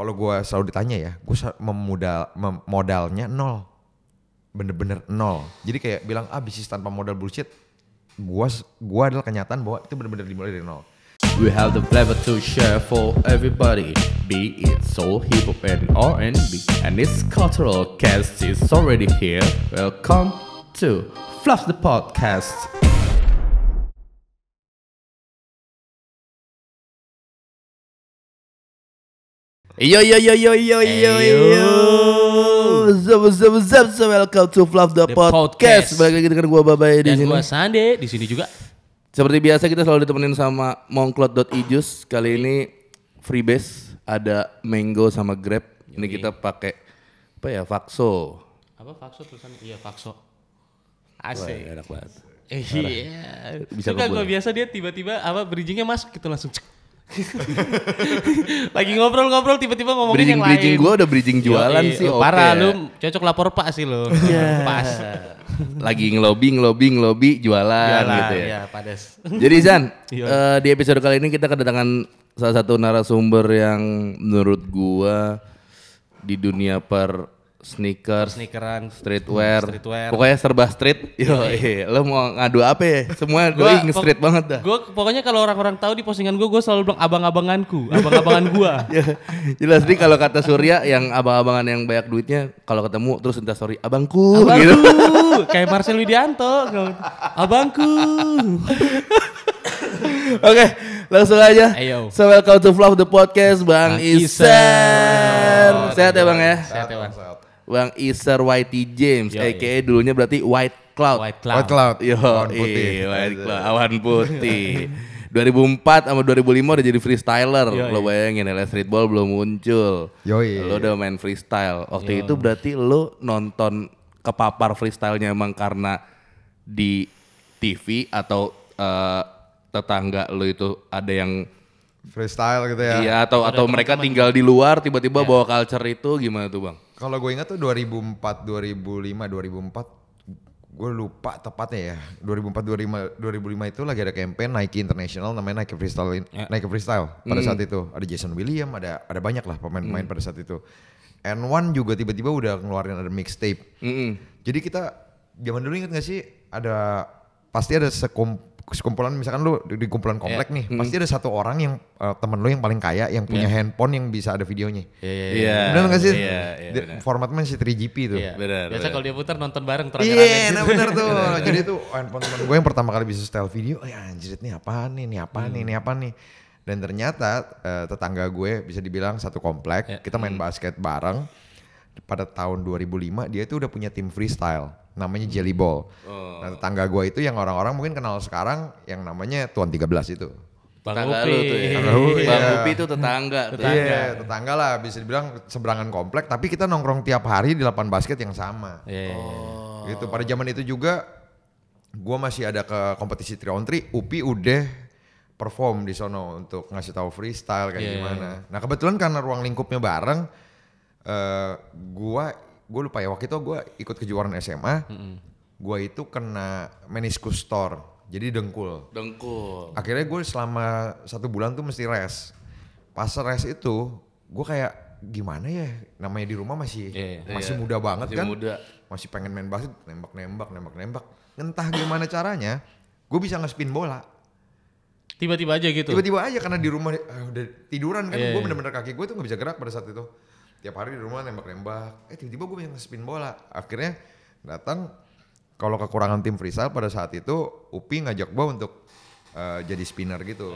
kalau gue selalu ditanya ya, gue memodal mem modalnya nol, bener-bener nol. Jadi kayak bilang ah bisnis tanpa modal bullshit. Gue gua adalah kenyataan bahwa itu bener-bener dimulai dari nol. We have the flavor to share for everybody, be it soul, hip hop and R&B, and its cultural cast is already here. Welcome to Fluff the Podcast. Yo yo yo yo yo yo yo. Zap zap zap zap welcome to Fluff the, the podcast. podcast. Balik lagi dengan gua Babai di Dan sini. Dan gua Sande di sini juga. Seperti biasa kita selalu ditemenin sama mongklot.ijus. Kali ini freebase ada mango sama grab. Ini kita pakai apa ya? Fakso. Apa Fakso? tulisannya? Iya, Fakso. Asik. Wah, enak banget. Eh, iya. Bisa gue biasa dia tiba-tiba apa bridgingnya masuk kita gitu, langsung cek Lagi ngobrol-ngobrol tiba-tiba ngomongin bridging, yang bridging lain. Bridging gue udah bridging jualan iya. sih. Oh, okay. lu cocok lapor Pak sih lo. Yeah. Pas. Lagi ngelobi ngelobi ngelobi jualan, jualan gitu ya. ya padas. Jadi Zan, uh, di episode kali ini kita kedatangan salah satu narasumber yang menurut gua di dunia per sneakers, sneakeran, streetwear, streetwear. pokoknya serba street. Yo, iya. iya. lo mau ngadu apa ya? Semua gue ingin street banget dah. Gue pokoknya kalau orang-orang tahu di postingan gue, gue selalu bilang abang-abanganku, abang-abangan gue. Iya. Jelas nih kalau kata Surya yang abang-abangan yang banyak duitnya, kalau ketemu terus entah sorry abangku, abangku. gitu. Kayak Marcel Widianto, abangku. Oke, langsung aja. Ayo. So welcome to Vlog the Podcast Bang, bang Iser. Sehat ya Bang ya? Sehat ya Bang. Sehat. Bang Iser Whitey James, Yo, aka iya. dulunya berarti White Cloud. White Cloud. White Cloud. Yo, awan putih. Iya, White Cloud, awan putih. 2004 sama 2005 udah jadi freestyler. Yo, Lo bayangin LA ya, Streetball belum muncul. Yoi. Lo udah main freestyle. Waktu yo. itu berarti lo nonton kepapar freestylenya emang karena di TV atau uh, tetangga lo itu ada yang freestyle gitu ya. Iya atau atau, atau mereka temen tinggal di luar tiba-tiba yeah. bawa culture itu gimana tuh, Bang? Kalau gue ingat tuh 2004, 2005, 2004 gue lupa tepatnya ya 2004 2005 2005 itu lagi ada campaign Nike International namanya Nike Freestyle yeah. Nike Freestyle pada mm. saat itu ada Jason William ada ada banyak lah pemain-pemain mm. pada saat itu N1 juga tiba-tiba udah ngeluarin ada mixtape mm -hmm. jadi kita zaman dulu inget gak sih ada pasti ada sekumpulan sekumpulan misalkan lu di kumpulan ya. komplek yeah. nih hmm. pasti ada satu orang yang uh, temen lu yang paling kaya yang punya yeah. handphone yang bisa ada videonya ya, ya, iya yeah, yeah, yeah. bener gak iya, sih yeah, iya, iya, yeah, formatnya si 3GP tuh yeah. bener, biasa kalau dia putar nonton bareng terakhir iya yeah, nah bener tuh jadi tuh oh, handphone temen gue yang pertama kali bisa setel video ya anjir ini apa nih ini apa hmm. nih ini hmm. apa nih dan ternyata uh, tetangga gue bisa dibilang satu komplek yeah. kita main hmm. basket bareng pada tahun 2005 dia itu udah punya tim freestyle namanya Jelly Ball. Nah, oh. Nah, tetangga gue itu yang orang-orang mungkin kenal sekarang yang namanya Tuan 13 itu. Bang tetangga Upi. lu tuh ya. Bang Upi, Bang iya. Upi itu tetangga. tetangga. Iya, tetangga lah bisa dibilang seberangan komplek tapi kita nongkrong tiap hari di lapangan basket yang sama. Yeah. Iya, iya. Oh. Gitu. Pada zaman itu juga gua masih ada ke kompetisi triontri, on Upi udah perform di sono untuk ngasih tahu freestyle kayak yeah. gimana. Nah, kebetulan karena ruang lingkupnya bareng, Eh, gua gue lupa ya waktu itu gue ikut kejuaraan SMA mm -hmm. gue itu kena meniskus tor jadi dengkul dengkul akhirnya gue selama satu bulan tuh mesti res pas res itu gue kayak gimana ya namanya di rumah masih yeah, iya. masih iya. muda banget masih kan muda. masih pengen main basket nembak nembak nembak nembak entah gimana caranya gue bisa ngespin bola tiba-tiba aja gitu tiba-tiba aja karena di rumah uh, udah tiduran kan yeah, gue iya. bener-bener kaki gue tuh nggak bisa gerak pada saat itu tiap hari di rumah nembak-nembak eh tiba-tiba gue pengen ngespin bola akhirnya datang kalau kekurangan tim freestyle pada saat itu Upi ngajak gue untuk uh, jadi spinner gitu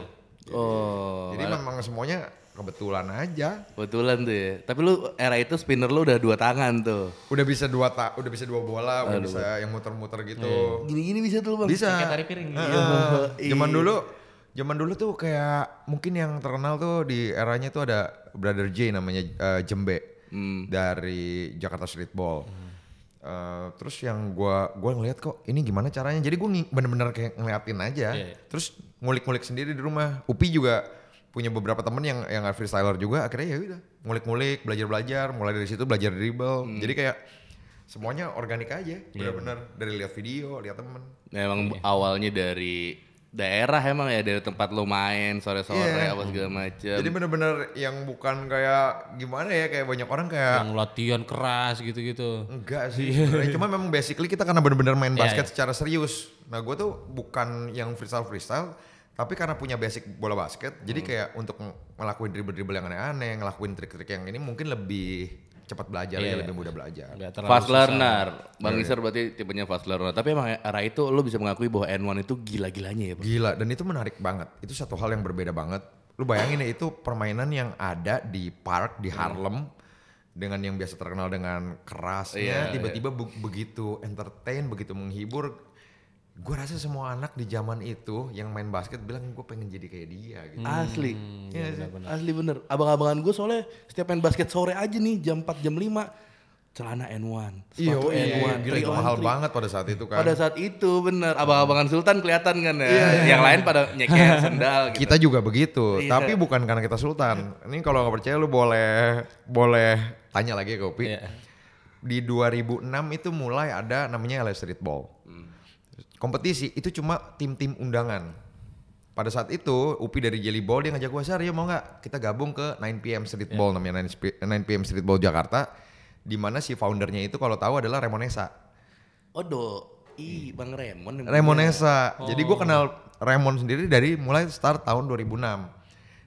oh jadi malah. memang semuanya kebetulan aja kebetulan tuh ya tapi lu era itu spinner lu udah dua tangan tuh udah bisa dua tak udah bisa dua bola Aduh. udah bisa yang muter-muter gitu iya. gini-gini bisa tuh bang bisa kayak tarik piring uh, zaman iya. dulu Zaman dulu tuh kayak mungkin yang terkenal tuh di eranya tuh ada Brother J namanya uh, Jembe hmm. dari Jakarta Streetball. Hmm. Uh, terus yang gue gua ngeliat kok ini gimana caranya. Jadi gue bener-bener kayak ngeliatin aja. Yeah. Iya. Terus ngulik-ngulik sendiri di rumah. Upi juga punya beberapa temen yang yang freestyler juga akhirnya ya udah ngulik-ngulik belajar-belajar mulai dari situ belajar dribble mm. jadi kayak semuanya organik aja iya, bener-bener yeah. dari lihat video lihat temen memang nah, yeah. awalnya dari daerah emang ya dari tempat lo main sore-sore yeah. apa segala macam. Jadi bener-bener yang bukan kayak gimana ya kayak banyak orang kayak yang latihan keras gitu-gitu. Enggak sih. Iya. Cuma memang basically kita karena bener-bener main iya, basket yeah. secara serius. Nah gue tuh bukan yang freestyle freestyle tapi karena punya basic bola basket hmm. jadi kayak untuk ngelakuin dribble-dribble yang aneh-aneh, ngelakuin trik-trik yang ini mungkin lebih cepat belajar yeah. ya iya. lebih mudah belajar. Fast learner. Bang iya, iya. Isar berarti tipenya fast learner. Tapi emang arah itu lo bisa mengakui bahwa N1 itu gila-gilanya ya, Bang. Gila dan itu menarik banget. Itu satu hal yang berbeda banget. Lu bayangin ya itu permainan yang ada di park di hmm. Harlem dengan yang biasa terkenal dengan kerasnya tiba-tiba begitu entertain, begitu menghibur gue rasa semua anak di zaman itu yang main basket bilang gue pengen jadi kayak dia gitu. Hmm, asli. Hmm, ya, bener, bener. Asli bener. Abang-abangan gue soalnya setiap main basket sore aja nih jam 4 jam 5 celana N1, iya, sepatu iya, N1. Iya, gila itu mahal banget pada saat itu kan. Pada saat itu bener, abang-abangan Sultan kelihatan kan ya. Iya, iya Yang iya. lain pada nyeker sendal gitu. Kita juga begitu, yeah. tapi bukan karena kita Sultan. Ini kalau nggak percaya lu boleh boleh tanya lagi ke Upi. Yeah. Di 2006 itu mulai ada namanya LA ball kompetisi itu cuma tim-tim undangan. Pada saat itu Upi dari Jelly Ball dia ngajak gue Sar ya mau nggak kita gabung ke 9pm Streetball ya. yeah. namanya 9pm Ball Jakarta di mana si foundernya itu kalau tahu adalah Remonesa. Odo, i Bang Remon. Remonesa. Oh. Jadi gue kenal Remon sendiri dari mulai start tahun 2006.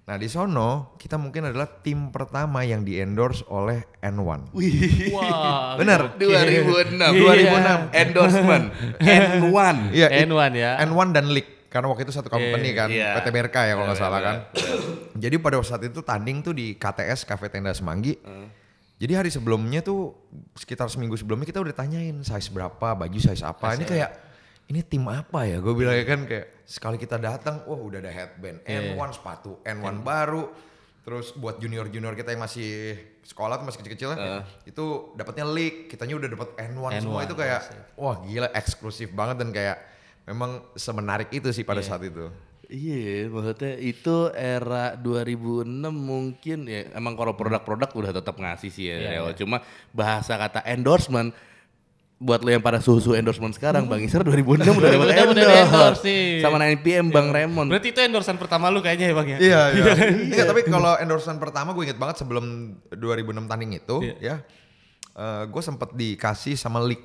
Nah di sono kita mungkin adalah tim pertama yang di endorse oleh N1. Wih. Wow. Benar. 2006. 2006 iya. endorsement N1. yeah, N1 ya. N1 dan League karena waktu itu satu company yeah, kan yeah. PT BRK ya kalau iya, nggak yeah, salah yeah, kan. Yeah. Jadi pada saat itu tanding tuh di KTS Cafe Tenda Semanggi. Uh. Jadi hari sebelumnya tuh sekitar seminggu sebelumnya kita udah tanyain size berapa, baju size apa. Ini kayak ini tim apa ya? Gue bilang kan kayak sekali kita datang, wah udah ada headband, N1 iya. sepatu, N1 yeah. baru, terus buat junior junior kita yang masih sekolah tuh masih kecil-kecil uh. itu dapatnya leak, kitanya udah dapat N1, N1 semua itu kayak yeah, wah gila eksklusif banget dan kayak memang semenarik itu sih pada yeah. saat itu. Iya, maksudnya itu era 2006 mungkin ya emang kalau produk-produk udah tetap ngasih sih ya, yeah, ya. Iya. cuma bahasa kata endorsement buat lo yang pada susu endorsement sekarang Bang Isar 2006 udah dapat endorse sih, sama 9PM Bang iya. Raymond. Berarti itu endorsement pertama lu kayaknya ya Bang ya? Iya, iya. Enggak, iya kan? iya, tapi kalau endorsement pertama gue inget banget sebelum 2006 tanding itu ya. Uh, eh, gue sempet dikasih sama Lik.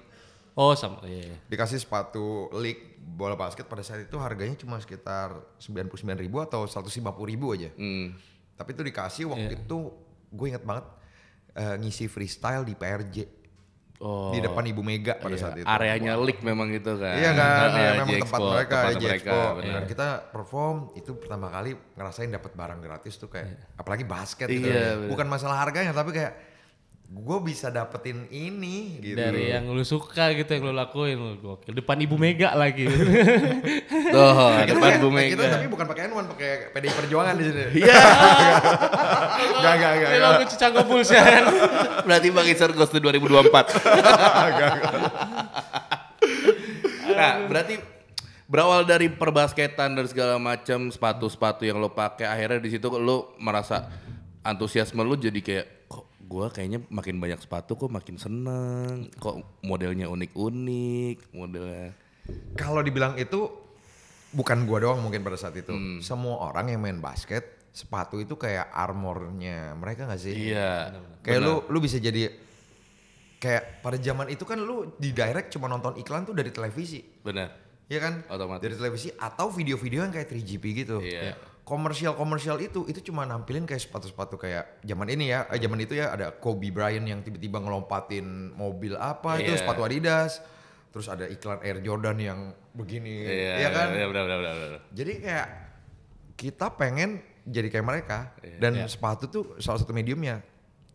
Oh, sama iya. Dikasih sepatu Lik bola basket pada saat itu harganya cuma sekitar 99 ribu atau 150 ribu aja. Mm. Tapi itu dikasih waktu yeah. itu gue inget banget uh, ngisi freestyle di PRJ Oh. Di depan Ibu Mega pada yeah. saat itu. Areanya wow. leak memang gitu kan. Iya kan, ya, memang tempat mereka, tempat mereka benar. Nah, kita perform itu pertama kali ngerasain dapat barang gratis tuh kayak yeah. apalagi basket gitu. Yeah, Bukan masalah harganya tapi kayak gue bisa dapetin ini gitu. Dari yang lu suka gitu yang lu lakuin lu gokil. Depan Ibu Mega lagi. Tuh, depan Ibu Mega. Kita tapi bukan pakai n pakai PDI Perjuangan di sini. Iya. gak gak, kalau Lu aku cicanggo pulsen. Berarti Bang Iser Ghost 2024. nah, berarti berawal dari perbasketan dan segala macam sepatu-sepatu yang lo pakai akhirnya di situ lo merasa antusiasme lo jadi kayak gue kayaknya makin banyak sepatu kok makin seneng kok modelnya unik-unik modelnya kalau dibilang itu bukan gue doang mungkin pada saat itu hmm. semua orang yang main basket sepatu itu kayak armornya mereka gak sih iya kayak lu lu bisa jadi kayak pada zaman itu kan lu di direct cuma nonton iklan tuh dari televisi benar Iya kan? Otomatis. Dari televisi atau video-video yang kayak 3GP gitu. Iya. iya komersial-komersial itu itu cuma nampilin kayak sepatu-sepatu kayak zaman ini ya, eh, zaman itu ya ada Kobe Bryant yang tiba-tiba ngelompatin mobil apa yeah. itu iya. sepatu Adidas. Terus ada iklan Air Jordan yang begini, yeah, ya kan? Yeah, bener, bener, bener. Jadi kayak kita pengen jadi kayak mereka yeah, dan yeah. sepatu tuh salah satu mediumnya.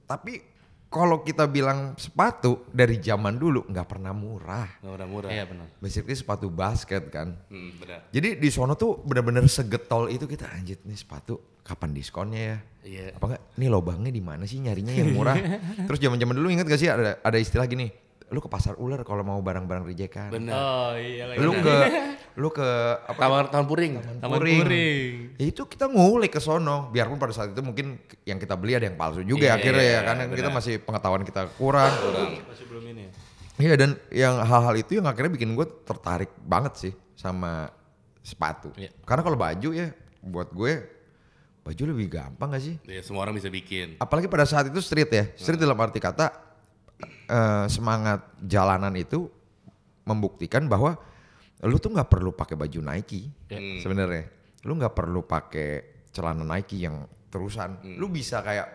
Tapi kalau kita bilang sepatu dari zaman dulu nggak pernah murah. Nggak pernah murah. Iya benar. Basically sepatu basket kan. Hmm, benar. Jadi di sono tuh benar-benar segetol itu kita anjir nih sepatu kapan diskonnya ya? Iya. Apa enggak? Nih lobangnya di mana sih nyarinya yang murah? Terus zaman-zaman dulu ingat gak sih ada ada istilah gini, lu ke pasar ular kalau mau barang-barang rejekan. Benar. Oh iya lagi. Lu ke lu ke apa taman taman puring taman puring, puring. Ya, itu kita ngulik ke sono biarpun pada saat itu mungkin yang kita beli ada yang palsu juga iya, iya, ya, akhirnya yeah, ya karena bener. kita masih pengetahuan kita kurang kurang masih belum ini iya dan yang hal-hal itu yang akhirnya bikin gue tertarik banget sih sama sepatu iya. karena kalau baju ya buat gue baju lebih gampang gak sih Iya semua orang bisa bikin apalagi pada saat itu street ya street hmm. dalam arti kata uh, semangat jalanan itu membuktikan bahwa lu tuh nggak perlu pakai baju Nike yeah. Hmm. sebenarnya lu nggak perlu pakai celana Nike yang terusan mm. lu bisa kayak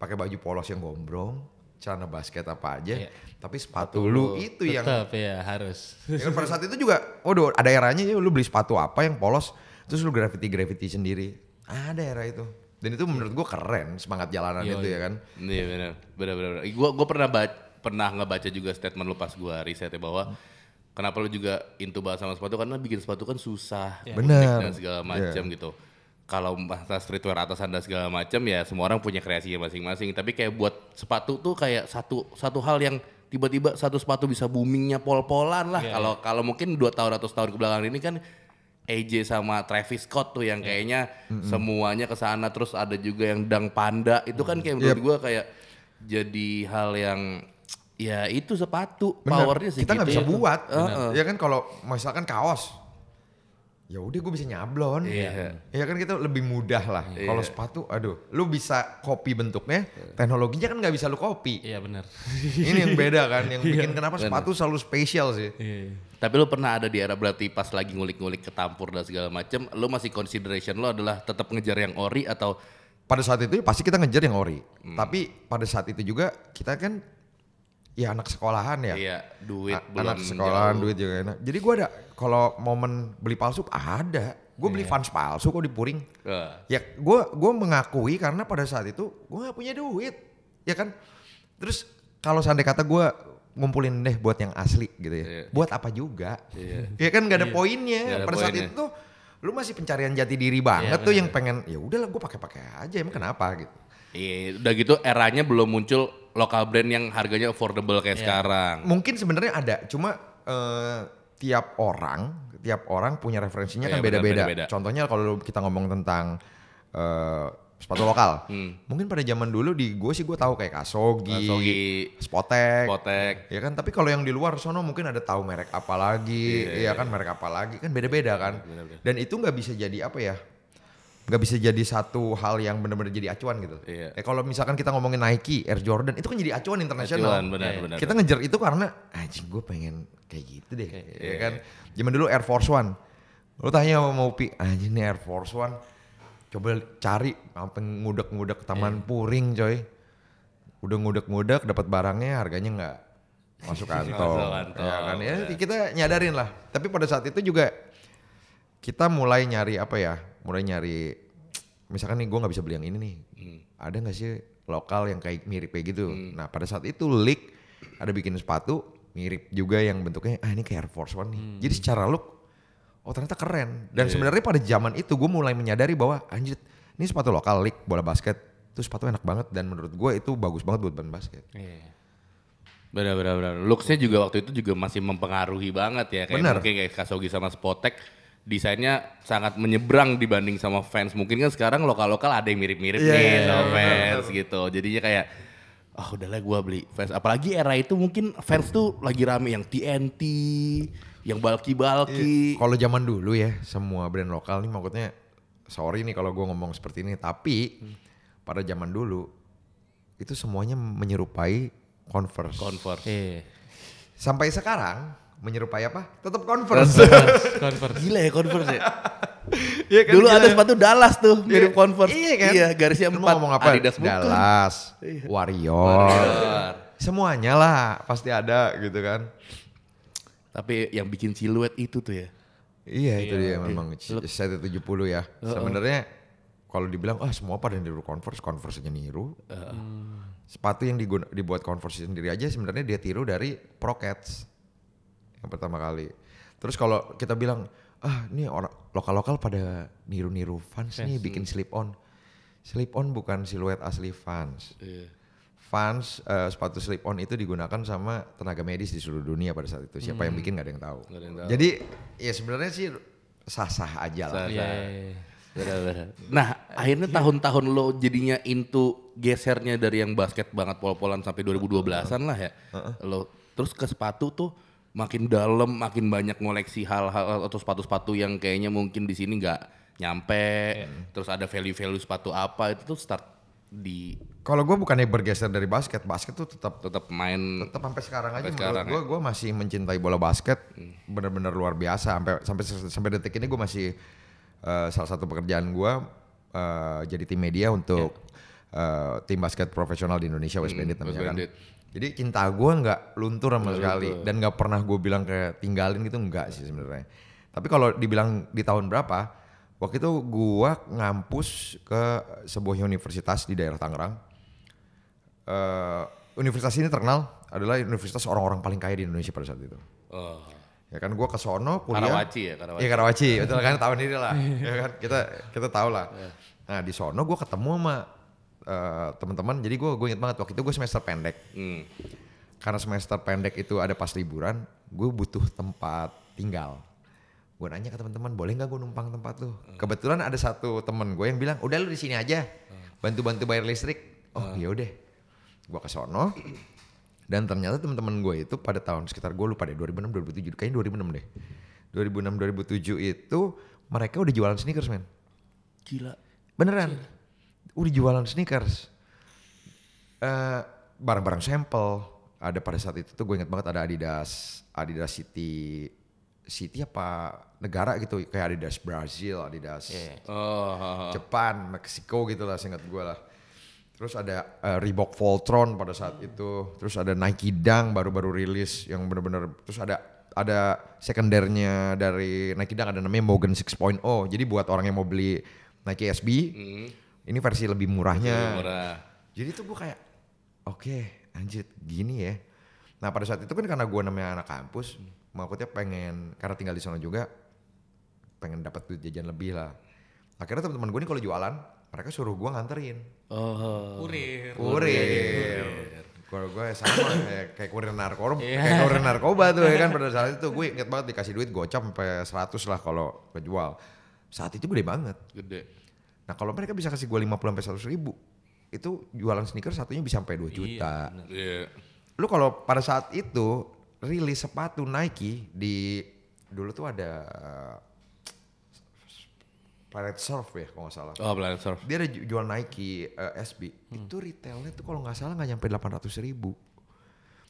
pakai baju polos yang gombrong celana basket apa aja yeah. tapi sepatu, Betul. lu itu Tetap yang tetap iya, ya harus yang pada saat itu juga waduh ada eranya ya lu beli sepatu apa yang polos terus lu graffiti graffiti sendiri ada era itu dan itu menurut gua keren semangat jalanan Yo, itu iya. ya kan iya benar benar benar Gua gua pernah baca pernah ngebaca juga statement lu pas gua risetnya bahwa hmm kenapa lu juga into banget sama sepatu karena bikin sepatu kan susah yeah. benar iya. gitu. dan segala macam yeah. gitu kalau masa streetwear atas anda segala macam ya semua orang punya kreasinya masing-masing tapi kayak buat sepatu tuh kayak satu satu hal yang tiba-tiba satu sepatu bisa boomingnya pol-polan lah iya. kalau yeah, kalau mungkin dua tahun atau setahun kebelakangan ini kan AJ sama Travis Scott tuh yang iya. kayaknya mm-hmm. semuanya ke sana terus ada juga yang Dang Panda itu kan kayak menurut yep. gua kayak jadi hal yang Ya itu sepatu, Bener. powernya sih Kita gak bisa ya, buat, uh -uh. ya kan kalau misalkan kaos, ya udah gue bisa nyablon yeah. ya kan kita lebih mudah lah yeah. kalau sepatu aduh lu bisa copy bentuknya iya. teknologinya kan nggak bisa lu copy iya yeah, benar ini yang beda kan yang iya, bikin yeah. kenapa bener. sepatu selalu spesial sih yeah. tapi lu pernah ada di era berarti pas lagi ngulik-ngulik ketampur dan segala macem lu masih consideration lu adalah tetap ngejar yang ori atau pada saat itu ya pasti kita ngejar yang ori hmm. tapi pada saat itu juga kita kan ya anak sekolahan ya. Iya, duit A belum anak sekolahan jauh. duit juga enak. Jadi gua ada kalau momen beli palsu ada. Gue beli yeah. fans palsu kok di Puring. Uh. Ya gue gua mengakui karena pada saat itu gue gak punya duit. Ya kan? Terus kalau seandainya kata gue ngumpulin deh buat yang asli gitu ya. Yeah. Buat apa juga? Yeah. ya kan gak ada yeah. poinnya. Gak ada pada poinnya. saat itu lu masih pencarian jati diri banget yeah, tuh yeah. yang pengen ya udahlah gue pakai-pakai aja emang yeah. kenapa gitu. Iya, udah gitu eranya belum muncul lokal brand yang harganya affordable kayak yeah. sekarang. Mungkin sebenarnya ada, cuma uh, tiap orang, tiap orang punya referensinya yeah, kan beda-beda. Contohnya kalau kita ngomong tentang uh, sepatu lokal. Hmm. Mungkin pada zaman dulu di gue sih gue tahu kayak Kasogi, Kasogi Spotek, Spotek. Ya kan, tapi kalau yang di luar sono mungkin ada tahu merek apa lagi, yeah, ya yeah. Iya, kan iya. merek apa lagi, kan beda-beda kan. Bener iya, -bener. Dan itu nggak bisa jadi apa ya? nggak bisa jadi satu hal yang benar-benar jadi acuan gitu. Iya. Ya, kalau misalkan kita ngomongin Nike, Air Jordan, itu kan jadi acuan internasional. Acuan, benar, ya, benar. Kita ngejar itu karena anjing gue pengen kayak gitu deh, iya, ya kan. Zaman dulu Air Force One. Lu tanya sama Upi, anjing nih Air Force One. Coba cari sampai ngudek-ngudek Taman iya. Puring, coy. Udah ngudek-ngudek dapat barangnya harganya nggak masuk kantong. ya kan ya, kita nyadarin lah. Tapi pada saat itu juga kita mulai nyari apa ya? mulai nyari misalkan nih gue nggak bisa beli yang ini nih hmm. ada nggak sih lokal yang kayak mirip kayak gitu hmm. nah pada saat itu leak ada bikin sepatu mirip juga yang bentuknya ah ini kayak Air Force One nih hmm. jadi secara look oh ternyata keren dan yeah. Iya. sebenarnya pada zaman itu gue mulai menyadari bahwa anjir ini sepatu lokal leak bola basket itu sepatu enak banget dan menurut gue itu bagus banget buat ban basket yeah. Benar benar benar. Looksnya juga waktu itu juga masih mempengaruhi banget ya kayak bener. mungkin kayak Kasogi sama Spotek desainnya sangat menyeberang dibanding sama fans. Mungkin kan sekarang lokal-lokal ada yang mirip-mirip yeah, nih yeah, sama yeah, fans yeah. gitu. Jadinya kayak oh, ah, udahlah gua beli fans. Apalagi era itu mungkin fans tuh lagi rame yang TNT, yang balki-balki. Iya. Kalau zaman dulu ya semua brand lokal nih maksudnya sorry nih kalau gua ngomong seperti ini tapi hmm. pada zaman dulu itu semuanya menyerupai Converse. Converse. Yeah. Sampai sekarang menyerupai apa? Tetap Converse. Converse. converse. Gila ya Converse ya. Iya kan, Dulu gila. ada sepatu Dallas tuh iya. mirip Converse. Iya kan? Iya, garisnya Lu empat. mau ngomong apa? Adidas Dallas, bukan. Iya. Warrior. Warrior. Semuanya lah pasti ada gitu kan. Tapi yang bikin siluet itu tuh ya. Iya, itu iya. dia memang iya. set 70 ya. Uh -uh. Sebenarnya kalau dibilang ah semua pada niru Converse, Converse nya niru. Uh -uh. Sepatu yang dibuat Converse sendiri aja sebenarnya dia tiru dari Pro Cats yang pertama kali. Terus kalau kita bilang ah ini orang lokal-lokal pada niru-niru fans yes. nih bikin slip on. Slip on bukan siluet asli fans. Yeah. Fans uh, sepatu slip on itu digunakan sama tenaga medis di seluruh dunia pada saat itu. Siapa hmm. yang bikin nggak ada yang tahu. Gak ada yang tahu. Jadi ya sebenarnya sih sah-sah aja lah. Sah -sah. Iya, iya, iya. Nah akhirnya tahun-tahun lo jadinya into gesernya dari yang basket banget pol-polan sampai 2012-an lah ya. Lo terus ke sepatu tuh makin dalam, makin banyak ngoleksi hal-hal atau sepatu-sepatu yang kayaknya mungkin di sini nggak nyampe. Yeah. Terus ada value-value sepatu apa itu tuh start di kalau gue bukannya bergeser dari basket, basket tuh tetap tetap main tetap sampai sekarang sampai aja sekarang gue ya. gue masih mencintai bola basket hmm. bener-bener luar biasa sampai sampai sampai detik ini gue masih uh, salah satu pekerjaan gue uh, jadi tim media untuk yeah. Ya. uh, tim basket profesional di Indonesia West hmm, Bandit namanya West kan. Bandit. Jadi cinta gue nggak luntur sama sekali dan nggak pernah gue bilang kayak tinggalin gitu nggak sih sebenarnya. Tapi kalau dibilang di tahun berapa, waktu itu gue ngampus ke sebuah universitas di daerah Tangerang. Uh, universitas ini terkenal adalah universitas orang-orang paling kaya di Indonesia pada saat itu. Oh. Ya kan gue ke sono kuliah. Karawaci ya Karawaci. Iya Karawaci, betul kan tahun ini lah. ya kan kita kita tahu lah. Ya. Nah di sono gue ketemu sama Eh, teman-teman jadi gue gue inget banget waktu itu gue semester pendek hmm. karena semester pendek itu ada pas liburan gue butuh tempat tinggal gue nanya ke teman-teman boleh nggak gue numpang tempat tuh? hmm. kebetulan ada satu teman gue yang bilang udah lu di sini aja hmm. bantu-bantu bayar listrik oh hmm. yaudah gue ke sono dan ternyata teman-teman gue itu pada tahun sekitar gue lupa deh 2006 2007 kayaknya 2006 deh 2006 2007 itu mereka udah jualan sneakers men gila beneran gila udah jualan sneakers barang eh, barang-barang sampel ada pada saat itu tuh gue inget banget ada Adidas Adidas City City apa negara gitu kayak Adidas Brazil Adidas yeah. oh. Jepang Meksiko gitu lah inget gue lah terus ada uh, Reebok Voltron pada saat hmm. itu terus ada Nike Dang baru-baru rilis yang bener-bener terus ada ada sekundernya dari Nike Dang ada namanya Mogan 6.0. Jadi buat orang yang mau beli Nike SB, mm. Ini versi lebih murahnya. lebih murah. Jadi itu gue kayak oke okay, anjir gini ya. Nah pada saat itu kan karena gue namanya anak kampus, maksudnya pengen karena tinggal di sana juga pengen dapat duit jajan lebih lah. Akhirnya teman-teman gue nih kalau jualan mereka suruh gue nganterin. Oh. Kurir. Kurir. Kalau gue ya sama kayak, kayak kurir narkoba, yeah. kayak kurir narkoba tuh ya kan pada saat itu gue inget banget dikasih duit gocap sampai seratus lah kalau kejual. Saat itu gede banget. Gede. Nah kalau mereka bisa kasih gue 50 sampai 100 ribu, itu jualan sneaker satunya bisa sampai 2 iya, juta. Iya, yeah. Lu kalau pada saat itu rilis sepatu Nike di dulu tuh ada eh, Planet Surf ya kalau nggak salah. Oh Planet Surf. Dia ada jual Nike uh, eh, SB. Hmm. Itu retailnya tuh kalau nggak salah nggak nyampe 800 ribu.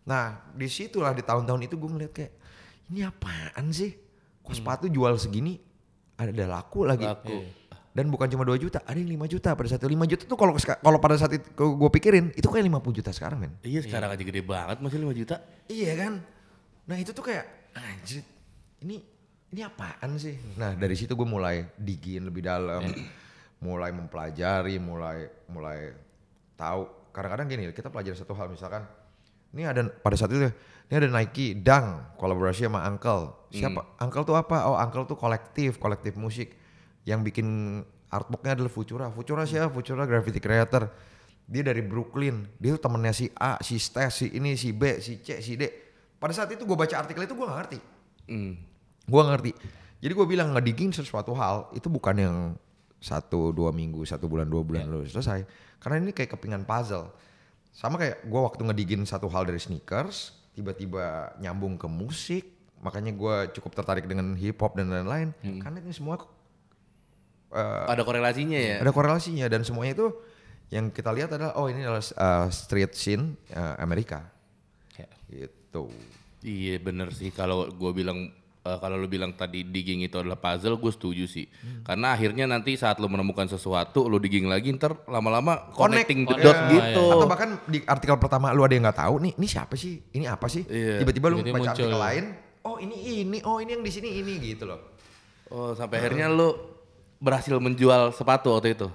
Nah disitulah di tahun-tahun itu gue ngeliat kayak ini apaan sih? Kok hmm. sepatu jual segini ada laku lagi. Laku. Iya dan bukan cuma 2 juta, ada yang 5 juta pada saat itu. 5 juta tuh kalau kalau pada saat itu gue pikirin itu kayak 50 juta sekarang, men. Iya, sekarang iya. aja gede banget masih 5 juta. Iya kan? Nah, itu tuh kayak anjir. Ini ini apaan sih? Nah, dari situ gue mulai digin lebih dalam, mulai mempelajari, mulai mulai tahu. Kadang-kadang gini, kita pelajari satu hal misalkan ini ada pada saat itu ini ada Nike Dang kolaborasi sama Uncle. Siapa? Hmm. Uncle tuh apa? Oh, Uncle tuh kolektif, kolektif musik yang bikin artbooknya adalah Futura. Futura siapa? Futura Gravity Creator. Dia dari Brooklyn. Dia tuh temennya si A, si S, si ini, si B, si C, si D. Pada saat itu gue baca artikel itu gue gak ngerti. Hmm. Gue ngerti. Jadi gue bilang ngedigging sesuatu hal itu bukan yang satu dua minggu, satu bulan, dua bulan yeah. lalu selesai. Karena ini kayak kepingan puzzle. Sama kayak gue waktu ngedigging satu hal dari sneakers, tiba-tiba nyambung ke musik. Makanya gue cukup tertarik dengan hip hop dan lain-lain. Hmm. Karena ini semua uh, ada korelasinya ya ada korelasinya dan semuanya itu yang kita lihat adalah oh ini adalah uh, street scene uh, Amerika ya. gitu iya bener sih kalau gue bilang uh, kalau lu bilang tadi digging itu adalah puzzle gue setuju sih hmm. karena akhirnya nanti saat lu menemukan sesuatu lu digging lagi ntar lama-lama connecting Connect. the iya, dot yeah. Iya. gitu atau bahkan di artikel pertama lu ada yang nggak tahu nih ini siapa sih ini apa sih tiba tiba-tiba lu Jadi baca muncul. artikel lain oh ini ini oh ini yang di sini ini gitu loh oh sampai hmm. akhirnya iya. lu berhasil menjual sepatu waktu itu?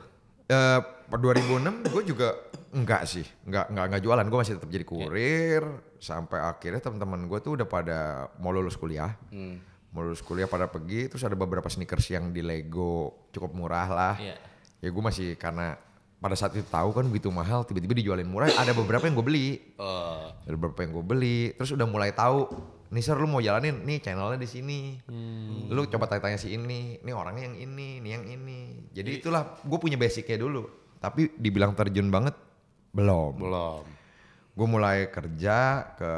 Eh, uh, 2006 gue juga enggak sih, enggak enggak enggak jualan. Gue masih tetap jadi kurir okay. sampai akhirnya teman-teman gue tuh udah pada mau lulus kuliah. Hmm. Mau lulus kuliah pada pergi terus ada beberapa sneakers yang di Lego cukup murah lah. Yeah. Ya gue masih karena pada saat itu tahu kan begitu mahal tiba-tiba dijualin murah ada beberapa yang gue beli. Uh. Ada beberapa yang gue beli terus udah mulai tahu nih sir lu mau jalanin nih channelnya di sini hmm. lu coba tanya-tanya si ini nih orangnya yang ini nih yang ini jadi I iya. itulah gue punya basicnya dulu tapi dibilang terjun banget belum belum gue mulai kerja ke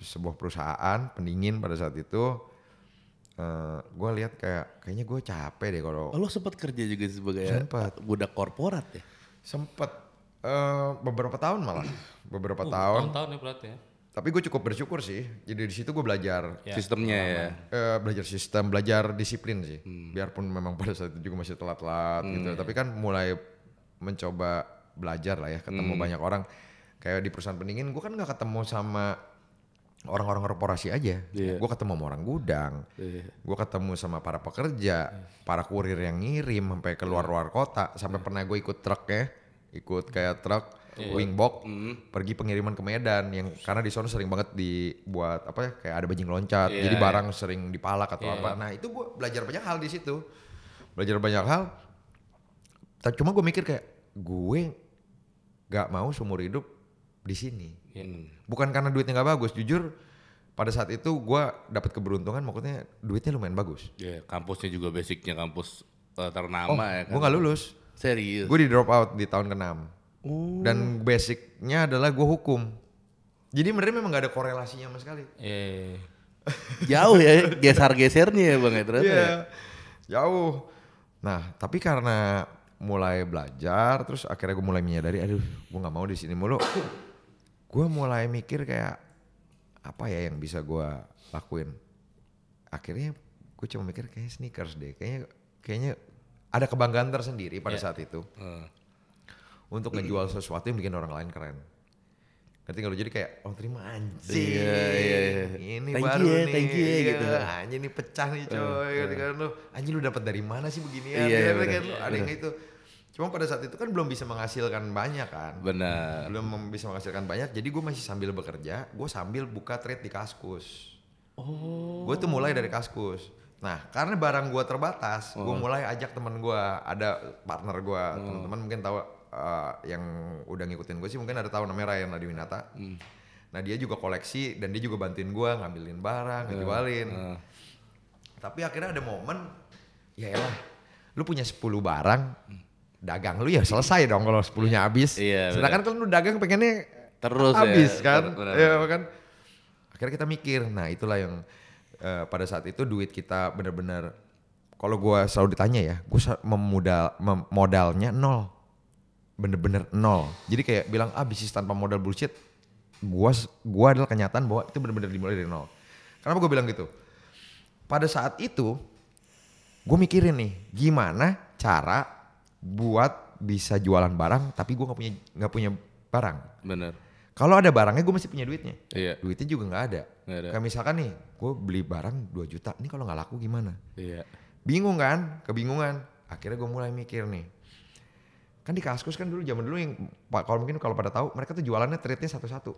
sebuah perusahaan pendingin pada saat itu uh, eh, gue lihat kayak kayaknya gue capek deh kalau oh, lo sempat kerja juga sebagai sempet. budak korporat ya sempet uh, beberapa tahun malah beberapa uh, tahun tahun ya berarti ya tapi gue cukup bersyukur sih jadi di situ gue belajar ya. sistemnya ya uh, belajar sistem belajar disiplin sih hmm. biarpun memang pada saat itu juga masih telat-telat gitu. hmm. gitu tapi kan mulai mencoba belajar lah ya ketemu hmm. banyak orang kayak di perusahaan pendingin gue kan nggak ketemu sama orang-orang korporasi aja yeah. gue ketemu sama orang gudang yeah. gue ketemu sama para pekerja yeah. para kurir yang ngirim sampai keluar luar kota sampai yeah. Hmm. pernah gue ikut truk ya ikut kayak truk yeah, wingbox iya. mm. Mm-hmm. pergi pengiriman ke Medan yang karena di sana sering banget dibuat apa ya kayak ada bajing loncat yeah, jadi iya. barang sering dipalak atau yeah. apa nah itu gue belajar banyak hal di situ belajar banyak hal tapi cuma gue mikir kayak gue gak mau seumur hidup di sini mm. bukan karena duitnya gak bagus jujur pada saat itu gue dapat keberuntungan maksudnya duitnya lumayan bagus. yeah, kampusnya juga basicnya kampus uh, ternama oh, ya kan. Gue gak lulus. Serius. Gue di drop out di tahun ke-6. Oh. Dan basicnya adalah gue hukum. Jadi mereka memang gak ada korelasinya sama sekali. Eh. Jauh ya geser-gesernya ya Bang ya ternyata. Yeah. Ya. Jauh. Nah, tapi karena mulai belajar terus akhirnya gue mulai menyadari aduh gue nggak mau di sini mulu gue mulai mikir kayak apa ya yang bisa gue lakuin akhirnya gue cuma mikir kayak sneakers deh kayaknya kayaknya ada kebanggaan tersendiri pada yeah. saat itu uh untuk ngejual sesuatu yang bikin orang lain keren. Ngerti lu jadi kayak oh terima anjing. Iya, iya, iya. iya. Ini thank baru you, ya, nih. Thank you, ya, iya, gitu. Anjing ini pecah nih eh, coy. Uh, gitu kan lu anjing lu dapat dari mana sih begini Iya, ya, iya. kan ada yang iya. itu. Cuma pada saat itu kan belum bisa menghasilkan banyak kan. Benar. Belum bisa menghasilkan banyak. Jadi gue masih sambil bekerja, gue sambil buka trade di kaskus. Oh. Gue tuh mulai dari kaskus. Nah, karena barang gue terbatas, oh. gue mulai ajak teman gue, ada partner gue, oh. teman-teman mungkin tahu uh, yang udah ngikutin gue sih mungkin ada tahu namanya Ryan Adiwinata. Hmm. Nah dia juga koleksi dan dia juga bantuin gue ngambilin barang, uh, ngejualin. Uh. Tapi akhirnya ada momen, ya elah, lu punya 10 barang, hmm. dagang lu ya selesai dong kalau sepuluhnya iya. habis. Iya, Sedangkan kalau lu dagang pengennya terus ya, habis ya, kan. Bener Ya kan. Akhirnya kita mikir, nah itulah yang uh, pada saat itu duit kita benar-benar kalau gue selalu ditanya ya, gue memodal modalnya nol bener-bener nol. Jadi kayak bilang ah bisnis tanpa modal bullshit. Gua gua adalah kenyataan bahwa itu bener-bener dimulai dari nol. Kenapa gue bilang gitu? Pada saat itu gue mikirin nih gimana cara buat bisa jualan barang tapi gue nggak punya nggak punya barang. Bener. Kalau ada barangnya gue masih punya duitnya. Iya. Duitnya juga nggak ada. Gak ada. Kayak misalkan nih gue beli barang 2 juta, ini kalau nggak laku gimana? Iya. Bingung kan? Kebingungan. Akhirnya gue mulai mikir nih kan di kaskus kan dulu zaman dulu yang kalau mungkin kalau pada tahu mereka tuh jualannya trade-nya satu-satu.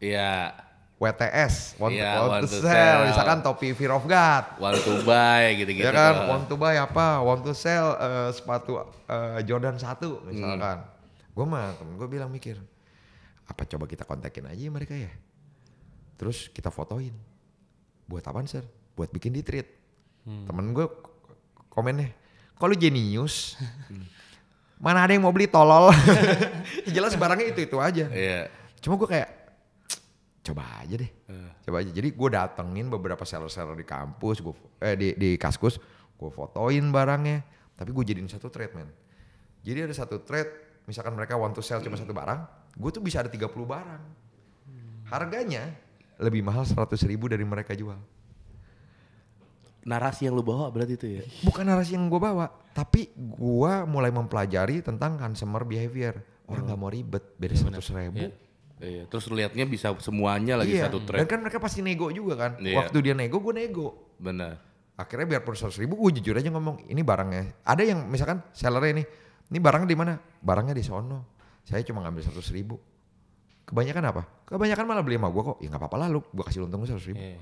Iya. WTS, want, yeah, to, want, want to, sell, sell. misalkan topi Fear of God, want to buy gitu-gitu. ya kan, want to buy apa, want to sell uh, sepatu uh, Jordan 1 hmm. misalkan. Hmm. Gue mah temen gue bilang mikir, apa coba kita kontakin aja mereka ya. Terus kita fotoin. Buat apa sir? Buat bikin di trade. Hmm. Temen gue komennya, kalau jenius mana ada yang mau beli tolol jelas barangnya itu itu aja yeah. cuma gue kayak coba aja deh eh. coba aja jadi gue datengin beberapa seller-seller di kampus gue eh, di di kaskus gue fotoin barangnya tapi gue jadiin satu trade man jadi ada satu trade misalkan mereka want to sell cuma satu barang gue tuh bisa ada 30 barang harganya lebih mahal 100 ribu dari mereka jual narasi yang lu bawa berarti itu ya? Bukan narasi yang gue bawa, tapi gue mulai mempelajari tentang consumer behavior. Orang hmm. nggak oh. mau ribet, beda iya, seratus ya, ribu. Ya. Iya. Terus liatnya bisa semuanya lagi iya. satu track. Dan kan mereka pasti nego juga kan. Iya. Waktu dia nego, gue nego. Benar. Akhirnya biar per seratus ribu, gue jujur aja ngomong ini barangnya. Ada yang misalkan sellernya ini, ini barangnya di mana? Barangnya di sono. Saya cuma ngambil seratus ribu. Kebanyakan apa? Kebanyakan malah beli sama gue kok. Ya nggak apa-apa lah lu, gue kasih untung seratus ribu. Iya.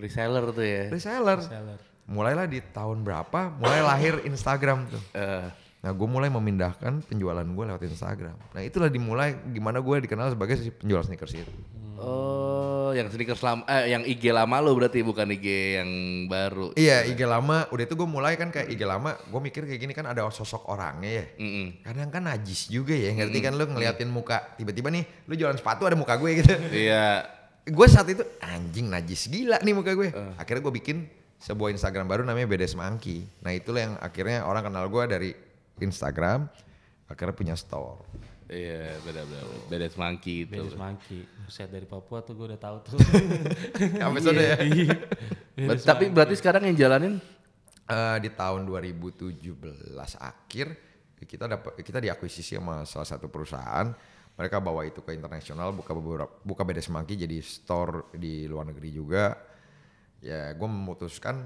Reseller tuh ya. Reseller. Reseller. Mulailah di tahun berapa, mulai lahir Instagram tuh. Uh. Nah gue mulai memindahkan penjualan gue lewat Instagram. Nah itulah dimulai gimana gue dikenal sebagai penjual sneakers itu. Oh, yang sneakers lama, eh, yang IG lama lo berarti bukan IG yang baru. Iya, IG lama. Udah itu gue mulai kan kayak IG lama. Gue mikir kayak gini kan ada sosok orangnya ya. Mm -mm. Kadang kan najis juga ya. Ngerti mm -mm. kan lo ngeliatin muka. Tiba-tiba nih, lo jualan sepatu ada muka gue gitu. Iya gue saat itu anjing najis gila nih muka gue. Uh. Akhirnya gue bikin sebuah Instagram baru namanya BDS Mangki. Nah itulah yang akhirnya orang kenal gue dari Instagram. Akhirnya punya store. Iya beda-beda. BDS Mangki itu. BDS Mangki. Buset dari Papua tuh gue udah tahu tuh. Sampai sore ya. Iya. Tapi berarti sekarang yang jalanin? Uh, di tahun 2017 akhir kita dapat kita diakuisisi sama salah satu perusahaan mereka bawa itu ke internasional buka beberapa buka beda semangki jadi store di luar negeri juga ya gue memutuskan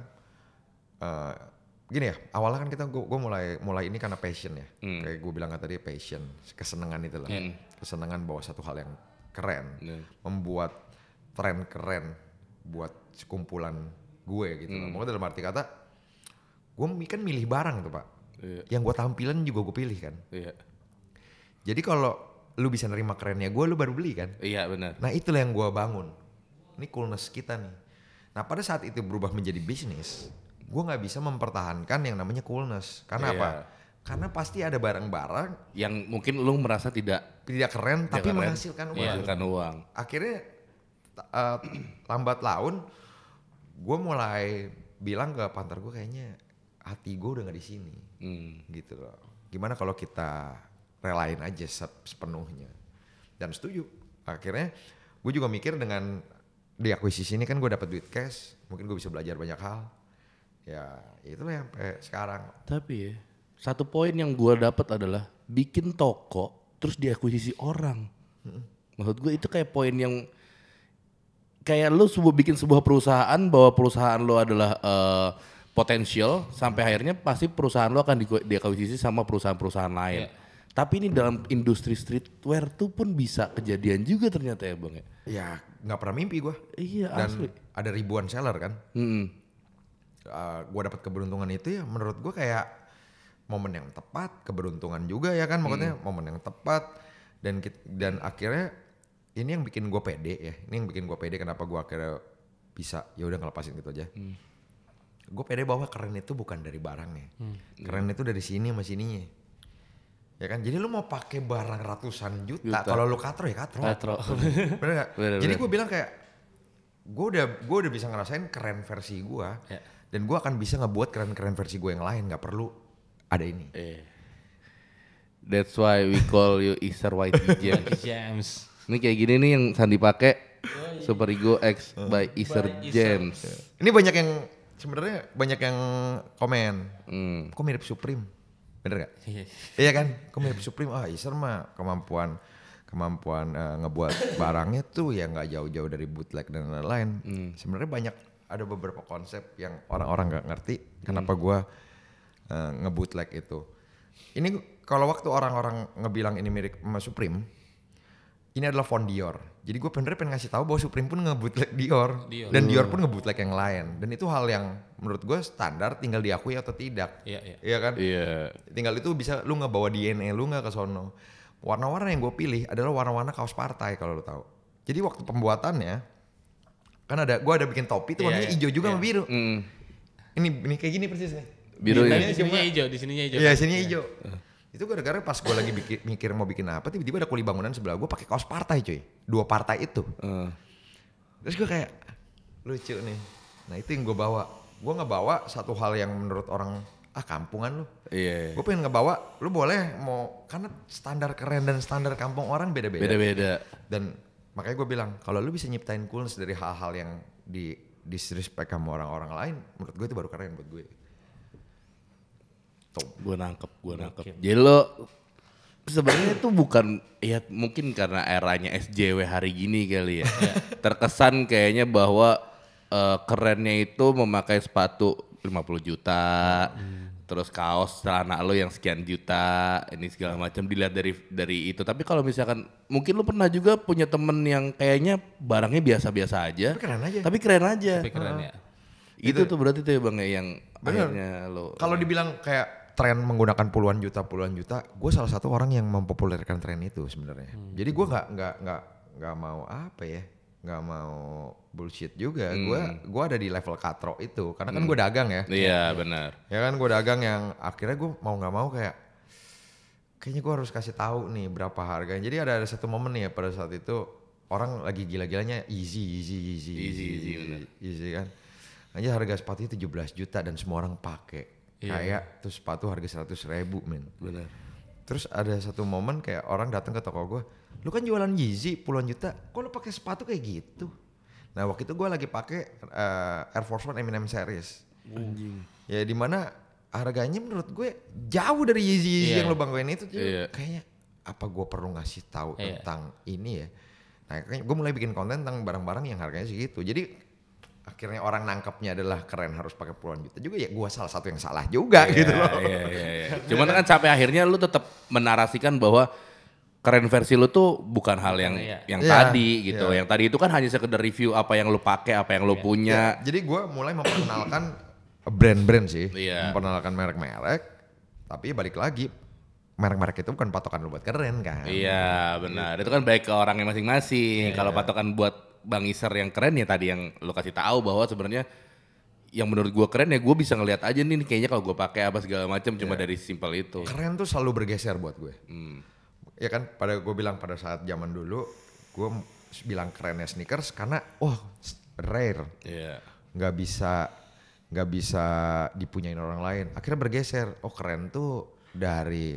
uh, gini ya awalnya kan kita gue mulai mulai ini karena passion ya hmm. kayak gue bilang tadi passion kesenangan itu lah hmm. kesenangan bawa satu hal yang keren hmm. membuat tren keren buat sekumpulan gue gitu hmm. Mungkin dalam arti kata gue kan milih barang tuh pak yeah. yang gue tampilan juga gue pilih kan yeah. jadi kalau lu bisa nerima kerennya gue lu baru beli kan iya benar nah itulah yang gue bangun ini coolness kita nih nah pada saat itu berubah menjadi bisnis gue nggak bisa mempertahankan yang namanya coolness karena iya. apa karena pasti ada barang-barang yang mungkin lu merasa tidak tidak keren tidak tapi keren, menghasilkan uang menghasilkan uang akhirnya uh, lambat laun gue mulai bilang ke pantar gue kayaknya hati gue udah nggak di sini hmm. gitu loh gimana kalau kita relain aja sepenuhnya dan setuju akhirnya gue juga mikir dengan di akuisisi ini kan gue dapat duit cash mungkin gue bisa belajar banyak hal ya itulah yang sampai sekarang tapi ya, satu poin yang gue dapat adalah bikin toko terus diakuisisi orang hmm. maksud gue itu kayak poin yang kayak lu sebuah bikin sebuah perusahaan bahwa perusahaan lo adalah uh, potensial sampai akhirnya pasti perusahaan lo akan diakuisisi sama perusahaan-perusahaan lain yeah tapi ini dalam industri streetwear tuh pun bisa kejadian juga ternyata ya bang ya. Ya nggak pernah mimpi gue. Iya Dan asli. ada ribuan seller kan. Hmm. Uh, ah, gue dapat keberuntungan itu ya menurut gue kayak momen yang tepat keberuntungan juga ya kan maksudnya mm. momen yang tepat dan dan akhirnya ini yang bikin gue pede ya ini yang bikin gue pede kenapa gue akhirnya bisa ya udah ngelepasin gitu aja Mm. gue pede bahwa keren itu bukan dari barangnya Mm. keren itu dari sini sama sininya ya kan jadi lu mau pakai barang ratusan juta, juta. kalau lu katro ya katro, katro. bener gak? Bener, jadi gue bilang kayak gue udah gue udah bisa ngerasain keren versi gue ya. dan gue akan bisa ngebuat keren keren versi gue yang lain nggak perlu ada ini eh. that's why we call you Easter White James. James ini kayak gini nih yang sandi pakai oh, iya. Super Ego X by Easter James. Ini banyak yang sebenarnya banyak yang komen. Hmm. Kok mirip Supreme? Bener gak? Iya. iya kan? Kamu Supreme, ah Acer iya, mah kemampuan kemampuan uh, ngebuat barangnya tuh ya nggak jauh-jauh dari bootleg dan lain-lain. Hmm. Sebenarnya banyak ada beberapa konsep yang orang-orang nggak ngerti kenapa hmm. gua gue uh, ngebootleg itu. Ini kalau waktu orang-orang ngebilang ini mirip sama Supreme, ini adalah fondior jadi gue bener pengen ngasih tahu bahwa Supreme pun ngebutlek Dior, Dior dan Dior pun iya. ngebutlek yang lain dan itu hal yang menurut gue standar tinggal diakui atau tidak. Iya, iya. iya kan? Iya. Tinggal itu bisa lu nggak bawa DNA lu nggak ke sono. Warna-warna yang gue pilih adalah warna-warna kaos partai kalau lu tahu. Jadi waktu pembuatannya kan ada gue ada bikin topi tuh iya, warnanya yeah, hijau juga yeah. sama iya. biru. Mm. Ini ini kayak gini persis nih. Biru ya. Di sininya hijau, di sininya hijau. Iya, kan? sininya hijau. Itu gara-gara pas gue lagi bikin, mikir mau bikin apa, tiba-tiba ada kuli bangunan sebelah gue pakai kaos partai cuy. Dua partai itu. Uh. Terus gue kayak lucu nih. Nah itu yang gue bawa. Gue nggak bawa satu hal yang menurut orang ah kampungan lu. Iya. yeah. Gue pengen ngebawa, lu boleh mau karena standar keren dan standar kampung orang beda-beda. Beda-beda. Dan makanya gue bilang kalau lu bisa nyiptain coolness dari hal-hal yang di disrespect sama orang-orang lain, menurut gue itu baru keren buat gue. Gue nangkep, gue nangkep. Jadi lo sebenarnya itu bukan ya mungkin karena eranya SJW hari gini kali ya. Iya. Terkesan kayaknya bahwa uh, kerennya itu memakai sepatu 50 juta, hmm. terus kaos celana lo yang sekian juta, ini segala macam dilihat dari dari itu. Tapi kalau misalkan mungkin lo pernah juga punya temen yang kayaknya barangnya biasa-biasa aja. Tapi keren aja. Tapi keren aja. Tapi keren ya. Itu, itu tuh berarti tuh ya bang ya, yang Bener. akhirnya lo. Kalau dibilang kayak tren menggunakan puluhan juta puluhan juta, gue salah satu orang yang mempopulerkan tren itu sebenarnya. Hmm. Jadi gue nggak nggak nggak nggak mau apa ya, nggak mau bullshit juga. Gue hmm. gue ada di level katro itu, karena kan hmm. gue dagang ya. Iya ya. benar. Ya kan gue dagang yang akhirnya gue mau nggak mau kayak kayaknya gue harus kasih tahu nih berapa harganya. Jadi ada ada satu momen nih ya pada saat itu orang lagi gila-gilanya easy easy easy easy easy, easy, easy, easy kan. Aja harga sepatunya 17 juta dan semua orang pakai yeah. kayak tuh sepatu harga seratus ribu men benar terus ada satu momen kayak orang datang ke toko gue lu kan jualan Yeezy puluhan juta kok lu pakai sepatu kayak gitu nah waktu itu gue lagi pakai uh, Air Force One Eminem series anjing mm. ya dimana harganya menurut gue jauh dari Yeezy, -Yeezy iya. yeah. yang lu banggain itu yeah. kayaknya apa gue perlu ngasih tahu yeah. tentang ini ya Nah, gue mulai bikin konten tentang barang-barang yang harganya segitu. Jadi akhirnya orang nangkepnya adalah keren harus pakai puluhan juta juga ya gue salah satu yang salah juga yeah, gitu loh. Yeah, yeah, yeah. Cuman kan sampai akhirnya lu tetap menarasikan bahwa keren versi lu tuh bukan hal yang yeah. yang yeah, tadi gitu. Yeah. Yang tadi itu kan hanya sekedar review apa yang lu pakai, apa yang lu yeah. punya. Yeah. Jadi gue mulai memperkenalkan brand-brand sih, yeah. memperkenalkan merek-merek. Tapi balik lagi merek-merek itu bukan patokan lu buat keren kan. Iya, benar. Gitu. Itu kan baik ke orang yang masing-masing. Yeah, Kalau patokan buat Bang Iser yang keren ya tadi yang lo kasih tahu bahwa sebenarnya yang menurut gue keren ya gue bisa ngelihat aja nih kayaknya kalau gue pakai apa segala macam yeah. cuma iya. dari simpel itu. Keren tuh selalu bergeser buat gue. Hmm. Ya kan pada gue bilang pada saat zaman dulu gue bilang kerennya sneakers karena wah oh, rare. Iya. nggak Yeah. bisa nggak bisa dipunyain orang lain. Akhirnya bergeser. Oh keren tuh dari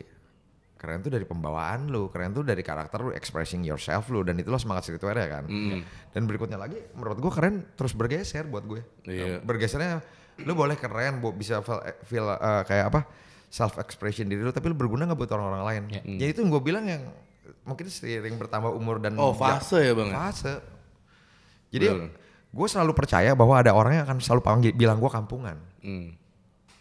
keren tuh dari pembawaan lu, keren tuh dari karakter lu, expressing yourself lu, dan itu lo semangat streetwear ya kan. Mm. Dan berikutnya lagi, menurut gue keren terus bergeser buat gue. Yeah. Iya. Bergesernya, lu boleh keren, bisa feel, eh, feel uh, kayak apa self expression diri lu, tapi lu berguna nggak buat orang-orang lain. Yeah. Mm. Ya Jadi itu gue bilang yang mungkin sering bertambah umur dan oh fase ya bang ya? fase. Jadi gue selalu percaya bahwa ada orang yang akan selalu panggil bilang gue kampungan. Mm